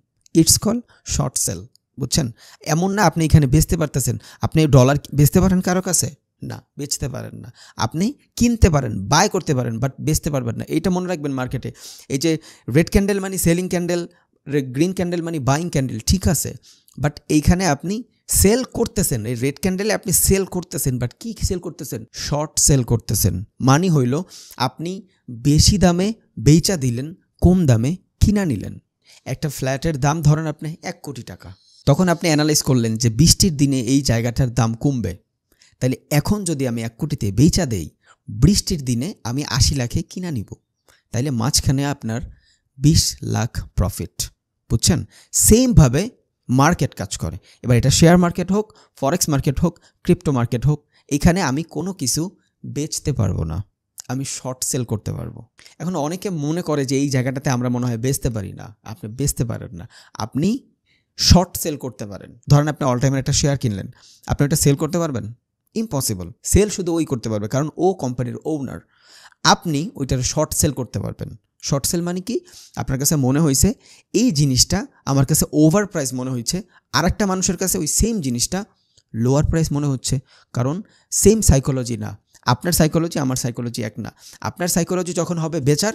ইটস কল শর্ট সেল বুঝছেন এমন না আপনি এখানে বেচতে পারতেছেন আপনি ডলার বেচতে পারেন কারো কাছে না বেচতে পারেন না আপনি কিনতে পারেন বাই করতে পারেন বাট বেচতে পারবেন না এটা মনে রাখবেন মার্কেটে এই যে রেড ক্যান্ডেল মানে সেলিং ক্যান্ডেল গ্রিন ক্যান্ডেল মানে বাইং ক্যান্ডেল ঠিক আছে বাট এইখানে আপনি সেল করতেছেন এই রেড ক্যান্ডেলে আপনি সেল করতেছেন বাট কি সেল করতেছেন শর্ট সেল করতেছেন মানে হইল আপনি বেশি দামে বেচা দিলেন কম দামে কিনা নিলেন একটা ফ্ল্যাটের দাম ধরেন আপনি এক কোটি টাকা তখন আপনি অ্যানালাইজ করলেন যে বৃষ্টির দিনে এই জায়গাটার দাম কমবে তাহলে এখন যদি আমি এক কোটিতে বেচা দেই বৃষ্টির দিনে আমি আশি লাখে কিনা নিব তাইলে মাঝখানে আপনার বিশ লাখ প্রফিট বুঝছেন সেমভাবে মার্কেট কাজ করে এবার এটা শেয়ার মার্কেট হোক ফরেক্স মার্কেট হোক ক্রিপ্টো মার্কেট হোক এখানে আমি কোনো কিছু বেচতে পারবো না আমি শর্ট সেল করতে পারবো এখন অনেকে মনে করে যে এই জায়গাটাতে আমরা মনে হয় বেচতে পারি না আপনি বেচতে পারেন না আপনি শর্ট সেল করতে পারেন ধরেন আপনি অল টাইমের একটা শেয়ার কিনলেন আপনি এটা সেল করতে পারবেন ইম্পসিবল সেল শুধু ওই করতে পারবে কারণ ও কোম্পানির ওনার আপনি ওইটার শর্ট সেল করতে পারবেন শর্ট সেল মানে কি আপনার কাছে মনে হয়েছে এই জিনিসটা আমার কাছে ওভার প্রাইস মনে হয়েছে আর একটা মানুষের কাছে ওই সেম জিনিসটা লোয়ার প্রাইস মনে হচ্ছে কারণ সেম সাইকোলজি না আপনার সাইকোলজি আমার সাইকোলজি এক না আপনার সাইকোলজি যখন হবে বেচার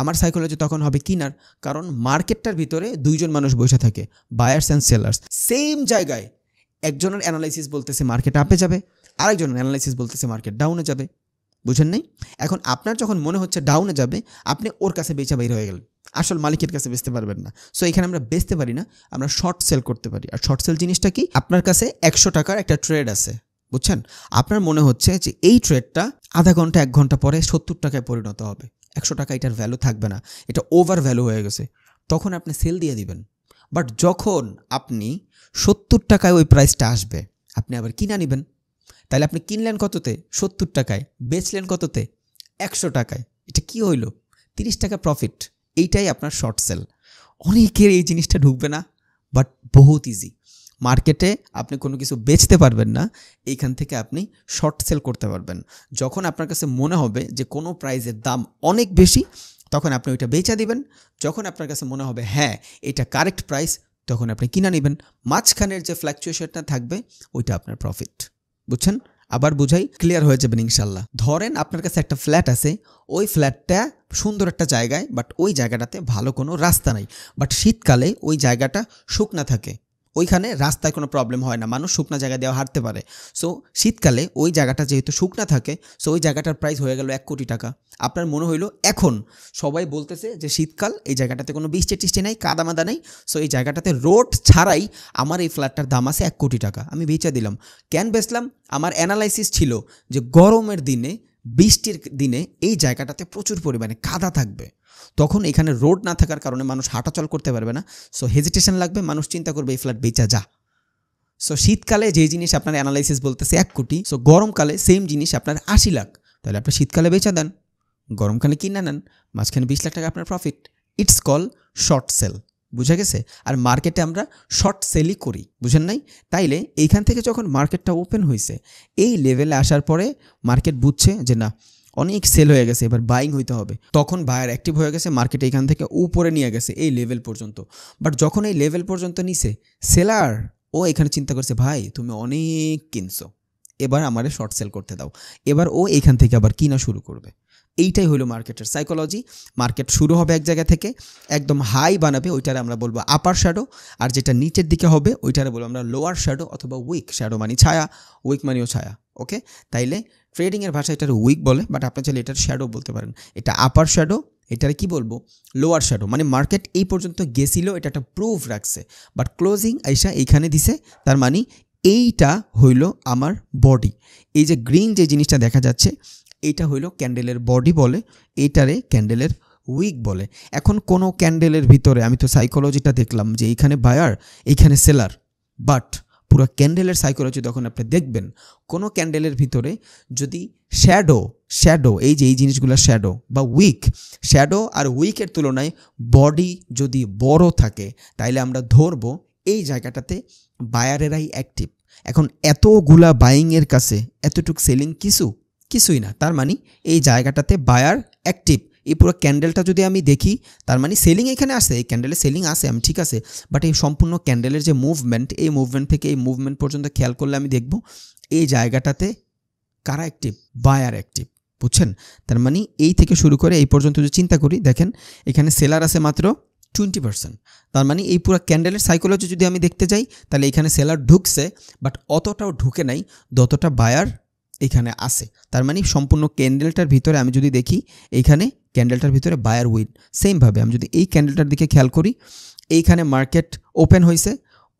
আমার সাইকোলজি তখন হবে কিনার কারণ মার্কেটটার ভিতরে দুইজন মানুষ বসে থাকে বায়ার্স অ্যান্ড সেলার্স সেম জায়গায় একজনের অ্যানালাইসিস বলতেছে মার্কেট আপে যাবে আরেকজনের অ্যানালাইসিস বলতেছে মার্কেট ডাউনে যাবে বুঝেন নাই এখন আপনার যখন মনে হচ্ছে ডাউনে যাবে আপনি ওর কাছে বেচা বাইরে হয়ে গেলেন আসল মালিকের কাছে বেচতে পারবেন না সো এখানে আমরা বেচতে পারি না আমরা শর্ট সেল করতে পারি আর শর্ট সেল জিনিসটা কি আপনার কাছে একশো টাকার একটা ট্রেড আছে বুঝছেন আপনার মনে হচ্ছে যে এই ট্রেডটা আধা ঘন্টা এক ঘন্টা পরে সত্তর টাকায় পরিণত হবে একশো টাকা এটার ভ্যালু থাকবে না এটা ওভার ভ্যালু হয়ে গেছে তখন আপনি সেল দিয়ে দিবেন বাট যখন আপনি সত্তর টাকায় ওই প্রাইসটা আসবে আপনি আবার কিনা নেবেন তাহলে আপনি কিনলেন কততে সত্তর টাকায় বেচলেন কততে একশো টাকায় এটা কি হইল তিরিশ টাকা প্রফিট এইটাই আপনার শর্ট সেল অনেকের এই জিনিসটা ঢুকবে না বাট বহুত ইজি মার্কেটে আপনি কোনো কিছু বেচতে পারবেন না এইখান থেকে আপনি শর্ট সেল করতে পারবেন যখন আপনার কাছে মনে হবে যে কোনো প্রাইজের দাম অনেক বেশি তখন আপনি ওইটা বেচা দিবেন যখন আপনার কাছে মনে হবে হ্যাঁ এটা কারেক্ট প্রাইস তখন আপনি কিনা নেবেন মাঝখানের যে ফ্ল্যাকচুয়েশনটা থাকবে ওইটা আপনার প্রফিট বুঝছেন আবার বুঝাই ক্লিয়ার হয়ে যাবেন ইনশাল্লাহ ধরেন আপনার কাছে একটা ফ্ল্যাট আছে ওই ফ্ল্যাটটা সুন্দর একটা জায়গায় বাট ওই জায়গাটাতে ভালো কোনো রাস্তা নাই বাট শীতকালে ওই জায়গাটা শুকনা থাকে ওইখানে রাস্তায় কোনো প্রবলেম হয় না মানুষ শুকনো জায়গা দেওয়া হারতে পারে সো শীতকালে ওই জায়গাটা যেহেতু শুকনা থাকে সো ওই জায়গাটার প্রাইস হয়ে গেল এক কোটি টাকা আপনার মনে হইলো এখন সবাই বলতেছে যে শীতকাল এই জায়গাটাতে কোনো বৃষ্টি টিষ্টি নাই কাদামাদা নেই সো এই জায়গাটাতে রোড ছাড়াই আমার এই ফ্ল্যাটটার দাম আছে এক কোটি টাকা আমি বেচা দিলাম কেন বেচলাম আমার অ্যানালাইসিস ছিল যে গরমের দিনে বৃষ্টির দিনে এই জায়গাটাতে প্রচুর পরিমাণে কাদা থাকবে তখন এখানে রোড না থাকার কারণে মানুষ হাঁটাচল করতে পারবে না সো হেজিটেশন লাগবে মানুষ চিন্তা করবে এই ফ্ল্যাট বেচা যা সো শীতকালে যে জিনিস আপনার অ্যানালাইসিস বলতেছে এক কোটি সো গরমকালে সেম জিনিস আপনার আশি লাখ তাহলে আপনি শীতকালে বেচা দেন গরমকালে কিনে নেন মাঝখানে বিশ লাখ টাকা আপনার profit it's call short sell বুঝা গেছে আর মার্কেটে আমরা শর্ট সেলই করি বুঝেন নাই তাইলে এইখান থেকে যখন মার্কেটটা ওপেন হয়েছে এই লেভেলে আসার পরে মার্কেট বুঝছে যে না অনেক সেল হয়ে গেছে এবার বাইং হইতে হবে তখন বায়ার অ্যাক্টিভ হয়ে গেছে মার্কেট এখান থেকে উপরে নিয়ে গেছে এই লেভেল পর্যন্ত বাট যখন এই লেভেল পর্যন্ত নিছে সেলার ও এখানে চিন্তা করছে ভাই তুমি অনেক কিনছো এবার আমারে শর্ট সেল করতে দাও এবার ও এখান থেকে আবার কিনা শুরু করবে এইটাই হলো মার্কেটের সাইকোলজি মার্কেট শুরু হবে এক জায়গা থেকে একদম হাই বানাবে ওইটারে আমরা বলবো আপার শ্যাডো আর যেটা নিচের দিকে হবে ওইটারে বলবো আমরা লোয়ার শ্যাডো অথবা উইক শ্যাডো মানে ছায়া উইক মানেও ছায়া ওকে তাইলে ট্রেডিংয়ের ভাষা এটার উইক বলে বাট আপনি চাইলে এটার শ্যাডো বলতে পারেন এটা আপার শ্যাডো এটার কি বলবো লোয়ার শ্যাডো মানে মার্কেট এই পর্যন্ত গেছিল এটা একটা প্রুভ রাখছে বাট ক্লোজিং আইসা এইখানে দিছে তার মানে এইটা হইল আমার বডি এই যে গ্রিন যে জিনিসটা দেখা যাচ্ছে এইটা হইল ক্যান্ডেলের বডি বলে এইটারে ক্যান্ডেলের উইক বলে এখন কোনো ক্যান্ডেলের ভিতরে আমি তো সাইকোলজিটা দেখলাম যে এইখানে বায়ার এইখানে সেলার বাট পুরো ক্যান্ডেলের সাইকোলজি তখন আপনি দেখবেন কোনো ক্যান্ডেলের ভিতরে যদি শ্যাডো শ্যাডো এই যে এই জিনিসগুলো শ্যাডো বা উইক শ্যাডো আর উইকের তুলনায় বডি যদি বড় থাকে তাইলে আমরা ধরব এই জায়গাটাতে বায়ারেরাই অ্যাক্টিভ এখন এতগুলা বাইংয়ের কাছে এতটুক সেলিং কিছু কিছুই না তার মানে এই জায়গাটাতে বায়ার অ্যাক্টিভ এই পুরো ক্যান্ডেলটা যদি আমি দেখি তার মানে সেলিং এখানে আসে এই ক্যান্ডেলে সেলিং আসে আমি ঠিক আছে বাট এই সম্পূর্ণ ক্যান্ডেলের যে মুভমেন্ট এই মুভমেন্ট থেকে এই মুভমেন্ট পর্যন্ত খেয়াল করলে আমি দেখব এই জায়গাটাতে কারা অ্যাক্টিভ বায়ার অ্যাক্টিভ বুঝছেন তার মানে এই থেকে শুরু করে এই পর্যন্ত যদি চিন্তা করি দেখেন এখানে সেলার আছে মাত্র টোয়েন্টি পার্সেন্ট তার মানে এই পুরো ক্যান্ডেলের সাইকোলজি যদি আমি দেখতে যাই তাহলে এখানে সেলার ঢুকছে বাট অতটাও ঢুকে নাই যতটা বায়ার এখানে আসে তার মানে সম্পূর্ণ ক্যান্ডেলটার ভিতরে আমি যদি দেখি এইখানে ক্যান্ডেলটার ভিতরে বায়ার উইন সেমভাবে আমি যদি এই ক্যান্ডেলটার দিকে খেয়াল করি এইখানে মার্কেট ওপেন হয়েছে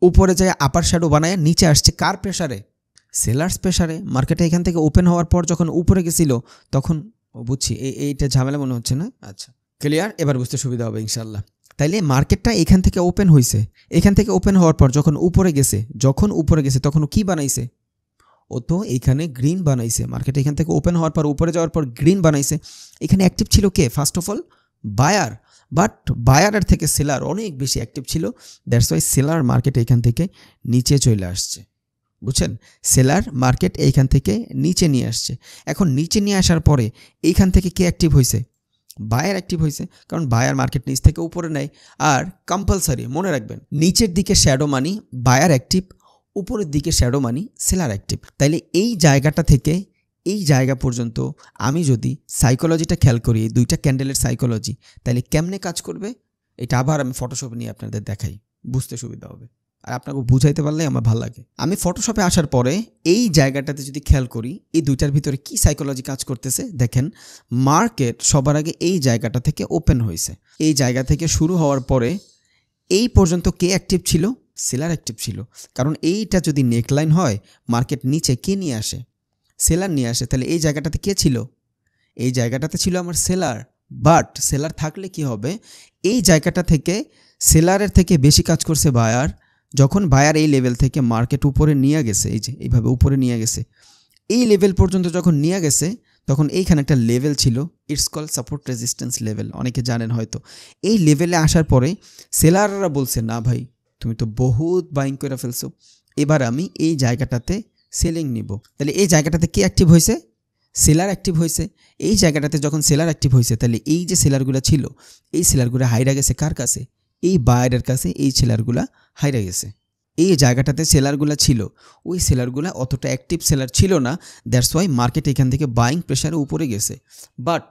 উপরে যায় আপার শ্যাডো বানায় নিচে আসছে কার প্রেশারে সেলার্স প্রেশারে মার্কেটে এখান থেকে ওপেন হওয়ার পর যখন উপরে গেছিল তখন বুঝছি এইটা ঝামেলা মনে হচ্ছে না আচ্ছা ক্লিয়ার এবার বুঝতে সুবিধা হবে ইনশাল্লাহ তাইলে মার্কেটটা এখান থেকে ওপেন হয়েছে এখান থেকে ওপেন হওয়ার পর যখন উপরে গেছে যখন উপরে গেছে তখন কি বানাইছে ও তো এইখানে গ্রিন বানাইছে মার্কেট এখান থেকে ওপেন হওয়ার পর উপরে যাওয়ার পর গ্রিন বানাইছে এখানে অ্যাক্টিভ ছিল কে first of all buyer but বায়ারের থেকে সেলার অনেক বেশি অ্যাক্টিভ ছিল দ্যাটস ওয়াই সেলার মার্কেট এখান থেকে নিচে চলে আসছে বুঝছেন সেলার মার্কেট এইখান থেকে নিচে নিয়ে আসছে এখন নিচে নিয়ে আসার পরে এইখান থেকে কে অ্যাক্টিভ হয়েছে বায়ার অ্যাক্টিভ হয়েছে কারণ বায়ার মার্কেট নিচ থেকে উপরে নেয় আর কম্পালসারি মনে রাখবেন নিচের দিকে শ্যাডো মানি বায়ার অ্যাক্টিভ উপরের দিকে শ্যাডো মানি সেলার অ্যাক্টিভ তাইলে এই জায়গাটা থেকে এই জায়গা পর্যন্ত আমি যদি সাইকোলজিটা খেয়াল করি এই দুইটা ক্যান্ডেলের সাইকোলজি তাহলে কেমনে কাজ করবে এটা আবার আমি ফটোশপ নিয়ে আপনাদের দেখাই বুঝতে সুবিধা হবে আর আপনাকে বুঝাইতে পারলে আমার ভালো লাগে আমি ফটোশপে আসার পরে এই জায়গাটাতে যদি খেয়াল করি এই দুইটার ভিতরে কি সাইকোলজি কাজ করতেছে দেখেন মার্কেট সবার আগে এই জায়গাটা থেকে ওপেন হয়েছে এই জায়গা থেকে শুরু হওয়ার পরে এই পর্যন্ত কে অ্যাক্টিভ ছিল সেলার অ্যাক্টিভ ছিল কারণ এইটা যদি নেকলাইন হয় মার্কেট নিচে কে নিয়ে আসে সেলার নিয়ে আসে তাহলে এই জায়গাটাতে কে ছিল এই জায়গাটাতে ছিল আমার সেলার বাট সেলার থাকলে কি হবে এই জায়গাটা থেকে সেলারের থেকে বেশি কাজ করছে বায়ার যখন বায়ার এই লেভেল থেকে মার্কেট উপরে নিয়ে গেছে এই যে এইভাবে উপরে নিয়ে গেছে এই লেভেল পর্যন্ত যখন নিয়ে গেছে তখন এইখানে একটা লেভেল ছিল it's call support resistance level অনেকে জানেন হয়তো এই লেভেলে আসার পরে সেলাররা বলছে না ভাই তুমি তো বহুত বাইং করে ফেলছো এবার আমি এই জায়গাটাতে সেলিং নিব তাহলে এই জায়গাটাতে কে অ্যাক্টিভ হয়েছে সেলার অ্যাক্টিভ হয়েছে এই জায়গাটাতে যখন সেলার অ্যাক্টিভ হয়েছে তাহলে এই যে সেলারগুলো ছিল এই সেলারগুলো হাইরা গেছে কার কাছে এই বায়ারের কাছে এই সেলারগুলো হাইরা গেছে এই জায়গাটাতে সেলারগুলো ছিল ওই সেলারগুলো অতটা অ্যাক্টিভ সেলার ছিল না দ্যাটস ওয়াই মার্কেট এখান থেকে বাইং প্রেশারে উপরে গেছে বাট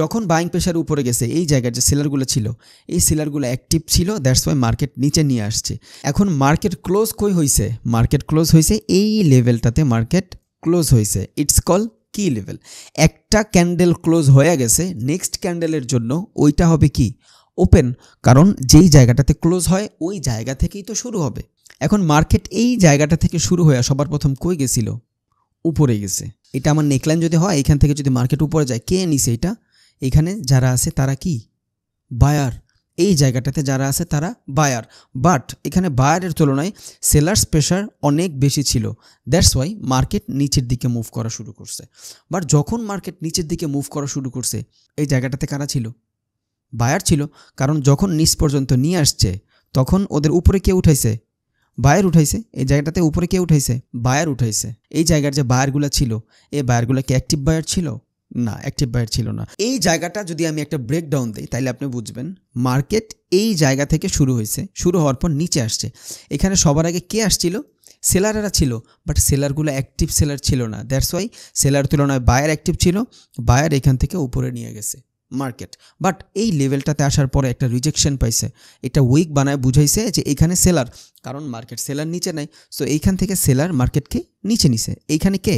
যখন বাইং প্রেশার উপরে গেছে এই জায়গার যে সেলারগুলো ছিল এই সেলারগুলো অ্যাক্টিভ ছিল দ্যাটস ওয়াই মার্কেট নিচে নিয়ে আসছে এখন মার্কেট ক্লোজ কই হয়েছে মার্কেট ক্লোজ হয়েছে এই লেভেলটাতে মার্কেট ক্লোজ হয়েছে ইটস কল কি লেভেল একটা ক্যান্ডেল ক্লোজ হয়ে গেছে নেক্সট ক্যান্ডেলের জন্য ওইটা হবে কি ওপেন কারণ যেই জায়গাটাতে ক্লোজ হয় ওই জায়গা থেকেই তো শুরু হবে এখন মার্কেট এই জায়গাটা থেকে শুরু হয়ে সবার প্রথম কই গেছিল উপরে গেছে এটা আমার নেকলাইন যদি হয় এখান থেকে যদি মার্কেট উপরে যায় কে নিছে এটা এখানে যারা আছে তারা কি বায়ার এই জায়গাটাতে যারা আছে তারা বায়ার বাট এখানে বায়ারের তুলনায় সেলার্স প্রেশার অনেক বেশি ছিল দ্যাটস ওয়াই মার্কেট নিচের দিকে মুভ করা শুরু করছে বাট যখন মার্কেট নিচের দিকে মুভ করা শুরু করছে এই জায়গাটাতে কারা ছিল বায়ার ছিল কারণ যখন নিচ পর্যন্ত নিয়ে আসছে তখন ওদের উপরে কে উঠাইছে বায়ার উঠাইছে এই জায়গাটাতে উপরে কে উঠাইছে বায়ার উঠাইছে এই জায়গার যে বায়ারগুলো ছিল এই বায়ারগুলো কি অ্যাক্টিভ বায়ার ছিল না অ্যাক্টিভ বায়ার ছিল না এই জায়গাটা যদি আমি একটা ব্রেকডাউন দিই তাহলে আপনি বুঝবেন মার্কেট এই জায়গা থেকে শুরু হয়েছে শুরু হওয়ার পর নিচে আসছে এখানে সবার আগে কে আসছিল সেলারেরা ছিল বাট সেলারগুলো অ্যাক্টিভ সেলার ছিল না দ্যাটস ওয়াই সেলার তুলনায় বায়ার অ্যাক্টিভ ছিল বায়ার এখান থেকে উপরে নিয়ে গেছে মার্কেট বাট এই লেভেলটাতে আসার পরে একটা রিজেকশন পাইছে এটা উইক বানায় বুঝাইছে যে এখানে সেলার কারণ মার্কেট সেলার নিচে নাই সো এইখান থেকে সেলার মার্কেটকে নিচে নিছে এইখানে কে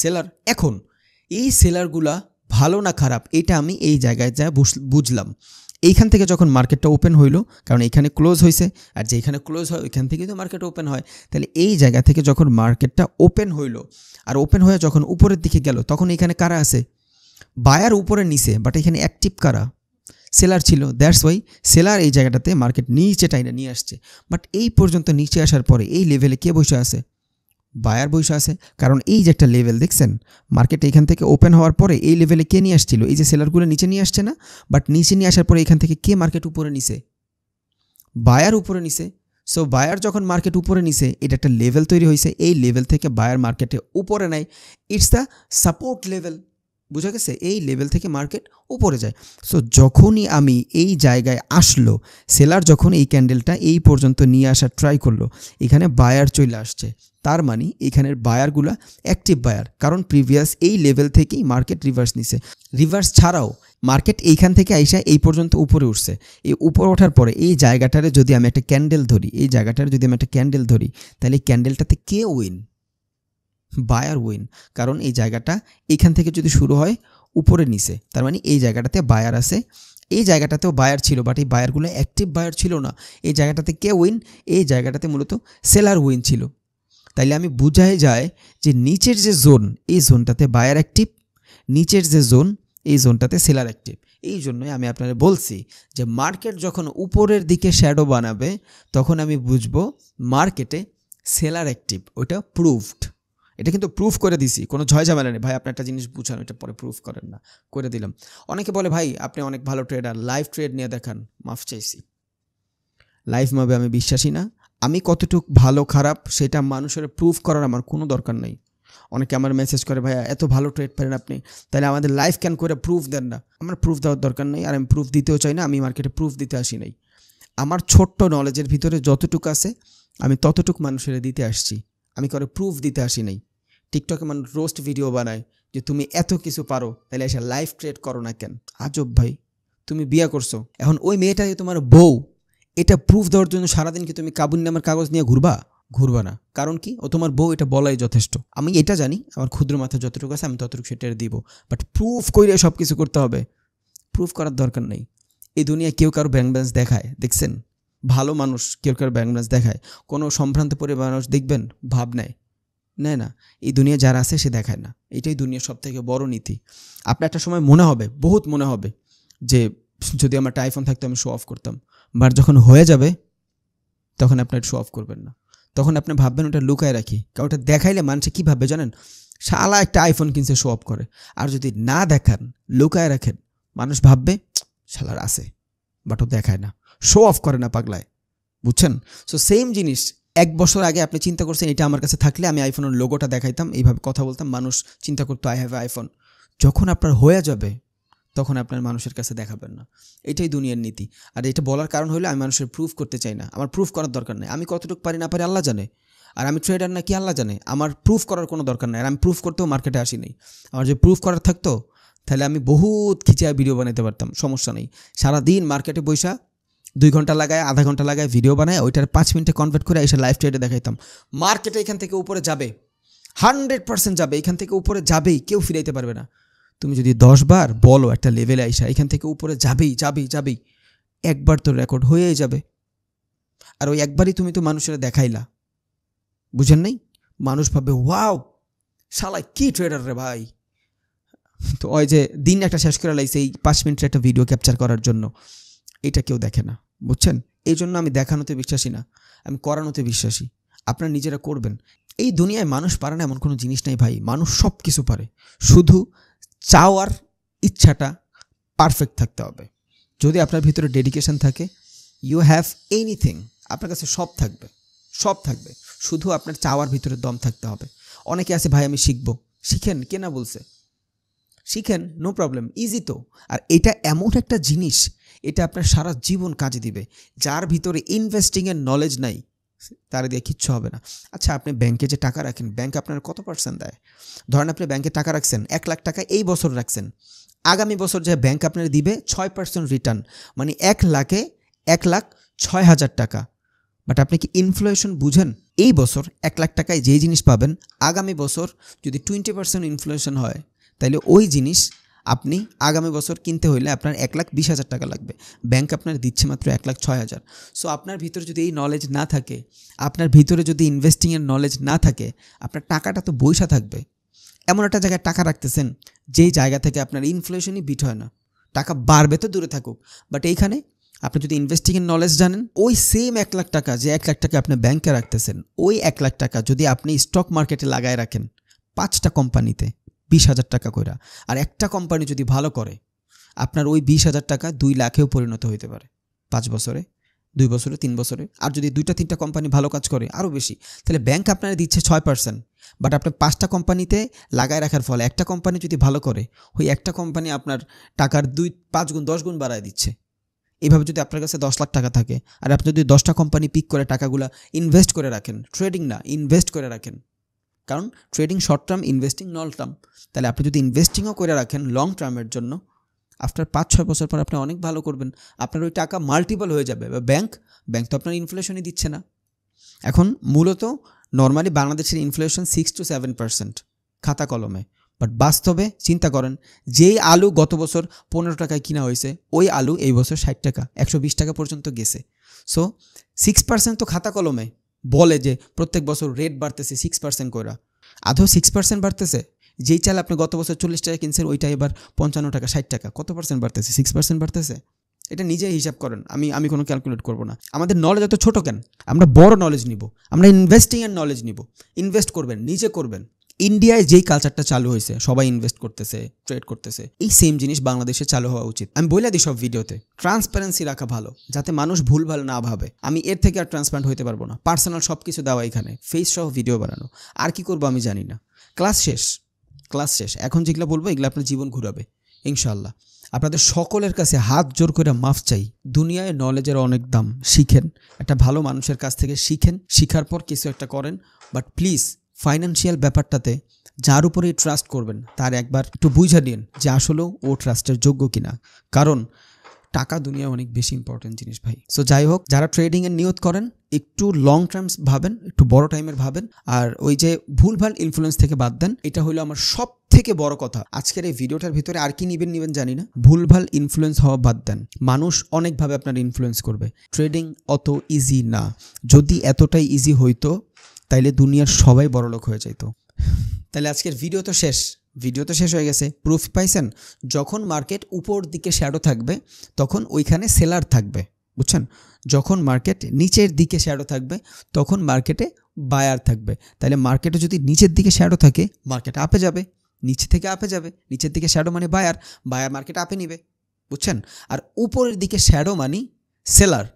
সেলার এখন এই সেলারগুলা ভালো না খারাপ এটা আমি এই জায়গায় যা বুঝলাম এইখান থেকে যখন মার্কেটটা ওপেন হইল কারণ এখানে ক্লোজ হয়েছে আর যে এখানে ক্লোজ হয় ওইখান থেকেই তো মার্কেট ওপেন হয় তাহলে এই জায়গা থেকে যখন মার্কেটটা ওপেন হইল আর ওপেন হয়ে যখন উপরের দিকে গেল তখন এখানে কারা আছে বায়ার উপরে নিচে বাট এখানে অ্যাক্টিভ কারা সেলার ছিল দ্যাটস ওয়াই সেলার এই জায়গাটাতে মার্কেট নিচে টাইনে নিয়ে আসছে বাট এই পর্যন্ত নিচে আসার পরে এই লেভেলে কে বসে আছে বায়ার বৈশ আছে কারণ এই যে একটা লেভেল দেখছেন মার্কেট এখান থেকে ওপেন হওয়ার পরে এই লেভেলে কে নিয়ে আসছিল এই যে সেলারগুলো নিচে নিয়ে আসছে না বাট নিচে নিয়ে আসার পরে এখান থেকে কে মার্কেট উপরে নিছে বায়ার উপরে নিছে সো বায়ার যখন মার্কেট উপরে নিছে এটা একটা লেভেল তৈরি হয়েছে এই লেভেল থেকে বায়ার মার্কেটে উপরে নেয় ইটস দ্য সাপোর্ট লেভেল বুঝা গেছে এই লেভেল থেকে মার্কেট উপরে যায় সো যখনই আমি এই জায়গায় আসলো সেলার যখন এই ক্যান্ডেলটা এই পর্যন্ত নিয়ে আসার ট্রাই করলো এখানে বায়ার চলে আসছে তার মানে এখানের বায়ারগুলো অ্যাক্টিভ বায়ার কারণ প্রিভিয়াস এই লেভেল থেকেই মার্কেট রিভার্স নিছে রিভার্স ছাড়াও মার্কেট এইখান থেকে আইসা এই পর্যন্ত উপরে উঠছে এই উপরে ওঠার পরে এই জায়গাটারে যদি আমি একটা ক্যান্ডেল ধরি এই জায়গাটারে যদি আমি একটা ক্যান্ডেল ধরি তাহলে এই ক্যান্ডেলটাতে কে উইন বায়ার উইন কারণ এই জায়গাটা এখান থেকে যদি শুরু হয় উপরে নিচে তার মানে এই জায়গাটাতে বায়ার আছে এই জায়গাটাতেও বায়ার ছিল বাট এই বায়ারগুলো অ্যাক্টিভ বায়ার ছিল না এই জায়গাটাতে কে উইন এই জায়গাটাতে মূলত সেলার উইন ছিল তাইলে আমি বুঝাই যায় যে নিচের যে জোন এই জোনটাতে বায়ার অ্যাক্টিভ নিচের যে জোন এই জোনটাতে সেলার অ্যাক্টিভ এই জন্যই আমি আপনারা বলছি যে মার্কেট যখন উপরের দিকে শ্যাডো বানাবে তখন আমি বুঝবো মার্কেটে সেলার অ্যাক্টিভ ওটা প্রুভড এটা কিন্তু প্রুফ করে দিছি কোনো ঝয় ঝামেলা নেই ভাই আপনি একটা জিনিস বুঝান এটা পরে প্রুফ করেন না করে দিলাম অনেকে বলে ভাই আপনি অনেক ভালো ট্রেডার লাইভ ট্রেড নিয়ে দেখান মাফ চাইছি লাইভ মাবে আমি বিশ্বাসী না আমি কতটুক ভালো খারাপ সেটা মানুষের প্রুফ করার আমার কোনো দরকার নেই অনেকে আমার মেসেজ করে ভাইয়া এত ভালো ট্রেড পারেন আপনি তাহলে আমাদের লাইফ ক্যান করে প্রুফ দেন না আমার প্রুফ দেওয়ার দরকার নেই আর আমি প্রুফ দিতেও চাই না আমি মার্কেটে প্রুফ দিতে আসি নাই আমার ছোট্ট নলেজের ভিতরে যতটুকু আছে আমি ততটুক মানুষের দিতে আসছি আমি করে প্রুফ দিতে আসি নাই টিকটকে মানে রোস্ট ভিডিও বানায় যে তুমি এত কিছু পারো তাহলে এসে লাইফ ক্রিয়েট করো না কেন আজব ভাই তুমি বিয়া করছো এখন ওই মেয়েটাই তোমার বউ এটা প্রুফ দেওয়ার জন্য সারাদিন কি তুমি কাবুল নামের কাগজ নিয়ে ঘুরবা ঘুরবা না কারণ কি ও তোমার বউ এটা বলাই যথেষ্ট আমি এটা জানি আমার ক্ষুদ্র মাথা যতটুকু আছে আমি ততটুকু সেটা দিব বাট প্রুফ করে সব কিছু করতে হবে প্রুফ করার দরকার নেই এই দুনিয়া কেউ কারো ব্যাংক ব্যালেন্স দেখায় দেখছেন ভালো মানুষ কেউ কারো ব্যাংক ব্যালেন্স দেখায় কোনো সম্ভ্রান্ত পরিবার মানুষ দেখবেন ভাব নেয় নেয় না এই দুনিয়া যারা আছে সে দেখায় না এটাই দুনিয়ার সব থেকে বড় নীতি আপনার একটা সময় মনে হবে বহুত মনে হবে যে যদি আমার আইফোন থাকতো আমি শো অফ করতাম বাট যখন হয়ে যাবে তখন আপনার শো অফ করবেন না তখন আপনি ভাববেন ওটা লুকায় রাখি কারণ ওটা দেখাইলে মানুষে কী ভাববে জানেন শালা একটা আইফোন কিনছে শো অফ করে আর যদি না দেখান লুকায় রাখেন মানুষ ভাববে শালার আছে বাট ও দেখায় না শো অফ করে না পাগলায় বুঝছেন সো সেম জিনিস এক বছর আগে আপনি চিন্তা করছেন এটা আমার কাছে থাকলে আমি আইফোনের লোগোটা দেখাইতাম এইভাবে কথা বলতাম মানুষ চিন্তা করতো আই হ্যাভ আইফোন যখন আপনার হয়ে যাবে তখন আপনার মানুষের কাছে দেখাবেন না এটাই দুনিয়ার নীতি আর এটা বলার কারণ হলো আমি মানুষের প্রুফ করতে চাই না আমার প্রুফ করার দরকার নেই আমি কতটুকু পারি না পারি আল্লাহ জানে আর আমি ট্রেডার না কি আল্লাহ জানে আমার প্রুফ করার কোনো দরকার নাই আর আমি প্রুফ করতেও মার্কেটে আসি নাই আমার যে প্রুফ করার থাকতো তাহলে আমি বহুত খিচিয়া ভিডিও বানাতে পারতাম সমস্যা নেই সারাদিন মার্কেটে বৈশা দুই ঘন্টা লাগায় আধা ঘন্টা লাগায় ভিডিও বানায় ওইটার পাঁচ মিনিটে কনভার্ট করে এসে লাইভ ট্রেডে দেখাইতাম মার্কেটে এখান থেকে উপরে যাবে হান্ড্রেড পার্সেন্ট যাবে এখান থেকে উপরে যাবেই কেউ ফিরাইতে পারবে না তুমি যদি দশবার বলো একটা লেভেলে আইসা এখান থেকে উপরে যাবেই যাবেই যাবেই একবার তো রেকর্ড হয়েই যাবে আর ওই একবারই তুমি তো মানুষের দেখাইলা বুঝেন নাই মানুষ ভাববে ওয়াও শালা কি ট্রেডার রে ভাই তো ওই যে দিন একটা শেষ করে লাইছে এই পাঁচ মিনিটের একটা ভিডিও ক্যাপচার করার জন্য এটা কেউ দেখে না বুঝছেন এই জন্য আমি দেখানোতে বিশ্বাসী না আমি করানোতে বিশ্বাসী আপনারা নিজেরা করবেন এই দুনিয়ায় মানুষ পারে না এমন কোনো জিনিস নেই ভাই মানুষ সব কিছু পারে শুধু চাওয়ার ইচ্ছাটা পারফেক্ট থাকতে হবে যদি আপনার ভিতরে ডেডিকেশন থাকে ইউ হ্যাভ এনিথিং আপনার কাছে সব থাকবে সব থাকবে শুধু আপনার চাওয়ার ভিতরে দম থাকতে হবে অনেকে আছে ভাই আমি শিখবো শিখেন কে না বলছে শিখেন নো প্রবলেম ইজি তো আর এটা এমন একটা জিনিস এটা আপনার সারা জীবন কাজে দিবে যার ভিতরে ইনভেস্টিংয়ের নলেজ নাই তার দিয়ে কিচ্ছু হবে না আচ্ছা আপনি ব্যাংকে যে টাকা রাখেন ব্যাংক আপনার কত পার্সেন্ট দেয় ধরেন আপনি ব্যাংকে টাকা রাখছেন এক লাখ টাকা এই বছর রাখছেন আগামী বছর যে ব্যাংক আপনার দিবে ছয় পার্সেন্ট রিটার্ন মানে এক লাখে এক লাখ ছয় হাজার টাকা বাট আপনি কি ইনফ্লুয়েশন বুঝেন এই বছর এক লাখ টাকায় যেই জিনিস পাবেন আগামী বছর যদি টোয়েন্টি পার্সেন্ট ইনফ্লুয়েশন হয় তাইলে ওই জিনিস আপনি আগামী বছর কিনতে হইলে আপনার এক লাখ বিশ হাজার টাকা লাগবে ব্যাংক আপনার দিচ্ছে মাত্র এক লাখ ছয় হাজার সো আপনার ভিতরে যদি এই নলেজ না থাকে আপনার ভিতরে যদি ইনভেস্টিংয়ের নলেজ না থাকে আপনার টাকাটা তো বৈশা থাকবে এমন একটা জায়গায় টাকা রাখতেছেন যেই জায়গা থেকে আপনার ইনফ্লেশনই বিট হয় না টাকা বাড়বে তো দূরে থাকুক বাট এইখানে আপনি যদি ইনভেস্টিংয়ের নলেজ জানেন ওই সেম এক লাখ টাকা যে এক লাখ টাকা আপনি ব্যাংকে রাখতেছেন ওই এক লাখ টাকা যদি আপনি স্টক মার্কেটে লাগায় রাখেন পাঁচটা কোম্পানিতে বিশ হাজার টাকা কইরা আর একটা কোম্পানি যদি ভালো করে আপনার ওই বিশ হাজার টাকা দুই লাখেও পরিণত হইতে পারে পাঁচ বছরে দুই বছরে তিন বছরে আর যদি দুইটা তিনটা কোম্পানি ভালো কাজ করে আরও বেশি তাহলে ব্যাংক আপনারা দিচ্ছে ছয় পার্সেন্ট বাট আপনার পাঁচটা কোম্পানিতে লাগায় রাখার ফলে একটা কোম্পানি যদি ভালো করে ওই একটা কোম্পানি আপনার টাকার দুই পাঁচ গুণ দশ গুণ বাড়ায় দিচ্ছে এভাবে যদি আপনার কাছে দশ লাখ টাকা থাকে আর আপনি যদি দশটা কোম্পানি পিক করে টাকাগুলো ইনভেস্ট করে রাখেন ট্রেডিং না ইনভেস্ট করে রাখেন কারণ trading short term investing long term তাহলে আপনি যদি ইনভেস্টিংও করে রাখেন লং টার্মের জন্য আফটার পাঁচ ছয় বছর পর আপনি অনেক ভালো করবেন আপনার ওই টাকা মাল্টিপল হয়ে যাবে বা ব্যাংক ব্যাংক তো আপনার ইনফ্লেশনই দিচ্ছে না এখন মূলত নর্মালি বাংলাদেশের inflation six two seven percent খাতা কলমে বাট বাস্তবে চিন্তা করেন যেই আলু গত বছর পনেরো টাকায় কিনা হয়েছে ওই আলু এই বছর ষাট টাকা একশো বিশ টাকা পর্যন্ত গেছে সো সিক্স পার্সেন্ট তো খাতা কলমে বলে যে প্রত্যেক বছর রেট বাড়তেছে সিক্স পার্সেন্ট করে আধো সিক্স পার্সেন্ট বাড়তেছে যেই চাল আপনি গত বছর চল্লিশ টাকা কিনছেন ওইটা এবার পঞ্চান্ন টাকা ষাট টাকা কত পার্সেন্ট বাড়তেছে সিক্স পার্সেন্ট বাড়তেছে এটা নিজেই হিসাব করেন আমি আমি কোনো ক্যালকুলেট করবো না আমাদের নলেজ এত ছোটো কেন আমরা বড় নলেজ নিব আমরা ইনভেস্টিংয়ের নলেজ নিব ইনভেস্ট করবেন নিজে করবেন ইন্ডিয়ায় যেই কালচারটা চালু হয়েছে সবাই ইনভেস্ট করতেছে ট্রেড করতেছে এই সেম জিনিস বাংলাদেশে চালু হওয়া উচিত আমি বলে দিই সব ভিডিওতে ট্রান্সপারেন্সি রাখা ভালো যাতে মানুষ ভুল ভালো না ভাবে আমি এর থেকে আর ট্রান্সপারেন্ট হতে পারবো না পার্সোনাল সব কিছু দেওয়া এখানে ফেস সহ ভিডিও বানানো আর কি করবো আমি জানি না ক্লাস শেষ ক্লাস শেষ এখন যেগুলো বলবো এগুলো আপনার জীবন ঘুরাবে ইনশাল্লাহ আপনাদের সকলের কাছে হাত জোর করে মাফ চাই দুনিয়ায় নলেজের অনেক দাম শিখেন একটা ভালো মানুষের কাছ থেকে শিখেন শিখার পর কিছু একটা করেন বাট প্লিজ ফাইন্যান্সিয়াল ব্যাপারটাতে যার উপরে ট্রাস্ট করবেন তার একবার একটু বুঝা নিন যে আসলেও ও ট্রাস্টের যোগ্য কিনা কারণ টাকা দুনিয়া অনেক বেশি ইম্পর্টেন্ট জিনিস ভাই সো যাই হোক যারা ট্রেডিংয়ের নিয়ত করেন একটু লং টার্মস ভাবেন একটু বড় টাইমের ভাবেন আর ওই যে ভুলভাল ইনফ্লুয়েন্স থেকে বাদ দেন এটা হলো আমার সব থেকে বড় কথা আজকের এই ভিডিওটার ভিতরে আর কি নিবেন নিবেন জানি না ভুলভাল ইনফ্লুয়েন্স হওয়া বাদ দেন মানুষ অনেকভাবে আপনার ইনফ্লুয়েন্স করবে ট্রেডিং অত ইজি না যদি এতটাই ইজি হইতো তাইলে দুনিয়ার সবাই বড়লোক হয়ে যাইতো তাহলে আজকের ভিডিও তো শেষ ভিডিও তো শেষ হয়ে গেছে প্রুফ পাইছেন যখন মার্কেট উপর দিকে শ্যাডো থাকবে তখন ওইখানে সেলার থাকবে বুঝছেন যখন মার্কেট নিচের দিকে শ্যাডো থাকবে তখন মার্কেটে বায়ার থাকবে তাহলে মার্কেটে যদি নিচের দিকে শ্যাডো থাকে মার্কেট আপে যাবে নিচে থেকে আপে যাবে নিচের দিকে শ্যাডো মানে বায়ার বায়ার মার্কেট আপে নিবে বুঝছেন আর উপরের দিকে শ্যাডো মানে সেলার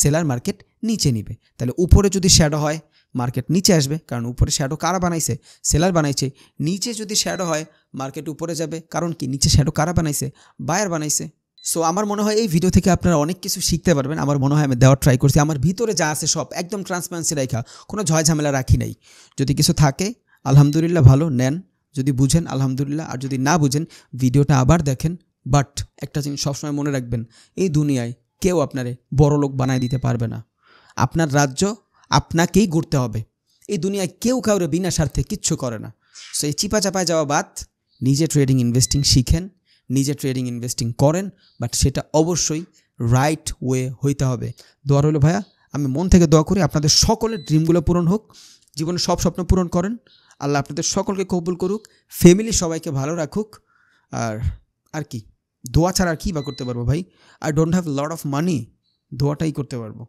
সেলার মার্কেট নিচে নিবে তাহলে উপরে যদি শ্যাডো হয় মার্কেট নিচে আসবে কারণ উপরে শ্যাডো কারা বানাইছে সেলার বানাইছে নিচে যদি শ্যাডো হয় মার্কেট উপরে যাবে কারণ কি নিচে শ্যাডো কারা বানাইছে বায়ার বানাইছে সো আমার মনে হয় এই ভিডিও থেকে আপনারা অনেক কিছু শিখতে পারবেন আমার মনে হয় আমি দেওয়ার ট্রাই করছি আমার ভিতরে যা আছে সব একদম ট্রান্সপারেন্সি রাখা কোনো ঝয় ঝামেলা রাখি নাই যদি কিছু থাকে আলহামদুলিল্লাহ ভালো নেন যদি বুঝেন আলহামদুলিল্লাহ আর যদি না বুঝেন ভিডিওটা আবার দেখেন বাট একটা জিনিস সবসময় মনে রাখবেন এই দুনিয়ায় কেউ আপনারে বড় লোক বানায় দিতে পারবে না আপনার রাজ্য আপনাকেই ঘুরতে হবে এই দুনিয়ায় কেউ কাউরে বিনা স্বার্থে কিচ্ছু করে না সো এই চিপা চাপায় যাওয়া বাদ নিজে ট্রেডিং ইনভেস্টিং শিখেন নিজে ট্রেডিং ইনভেস্টিং করেন বাট সেটা অবশ্যই রাইট ওয়ে হইতে হবে দোয়া রইল ভাইয়া আমি মন থেকে দোয়া করি আপনাদের সকলের ড্রিমগুলো পূরণ হোক জীবনে সব স্বপ্ন পূরণ করেন আল্লাহ আপনাদের সকলকে কবুল করুক ফ্যামিলি সবাইকে ভালো রাখুক আর আর কি দোয়া ছাড়া আর কী বা করতে পারবো ভাই I don't have lot of money দোয়াটাই করতে পারবো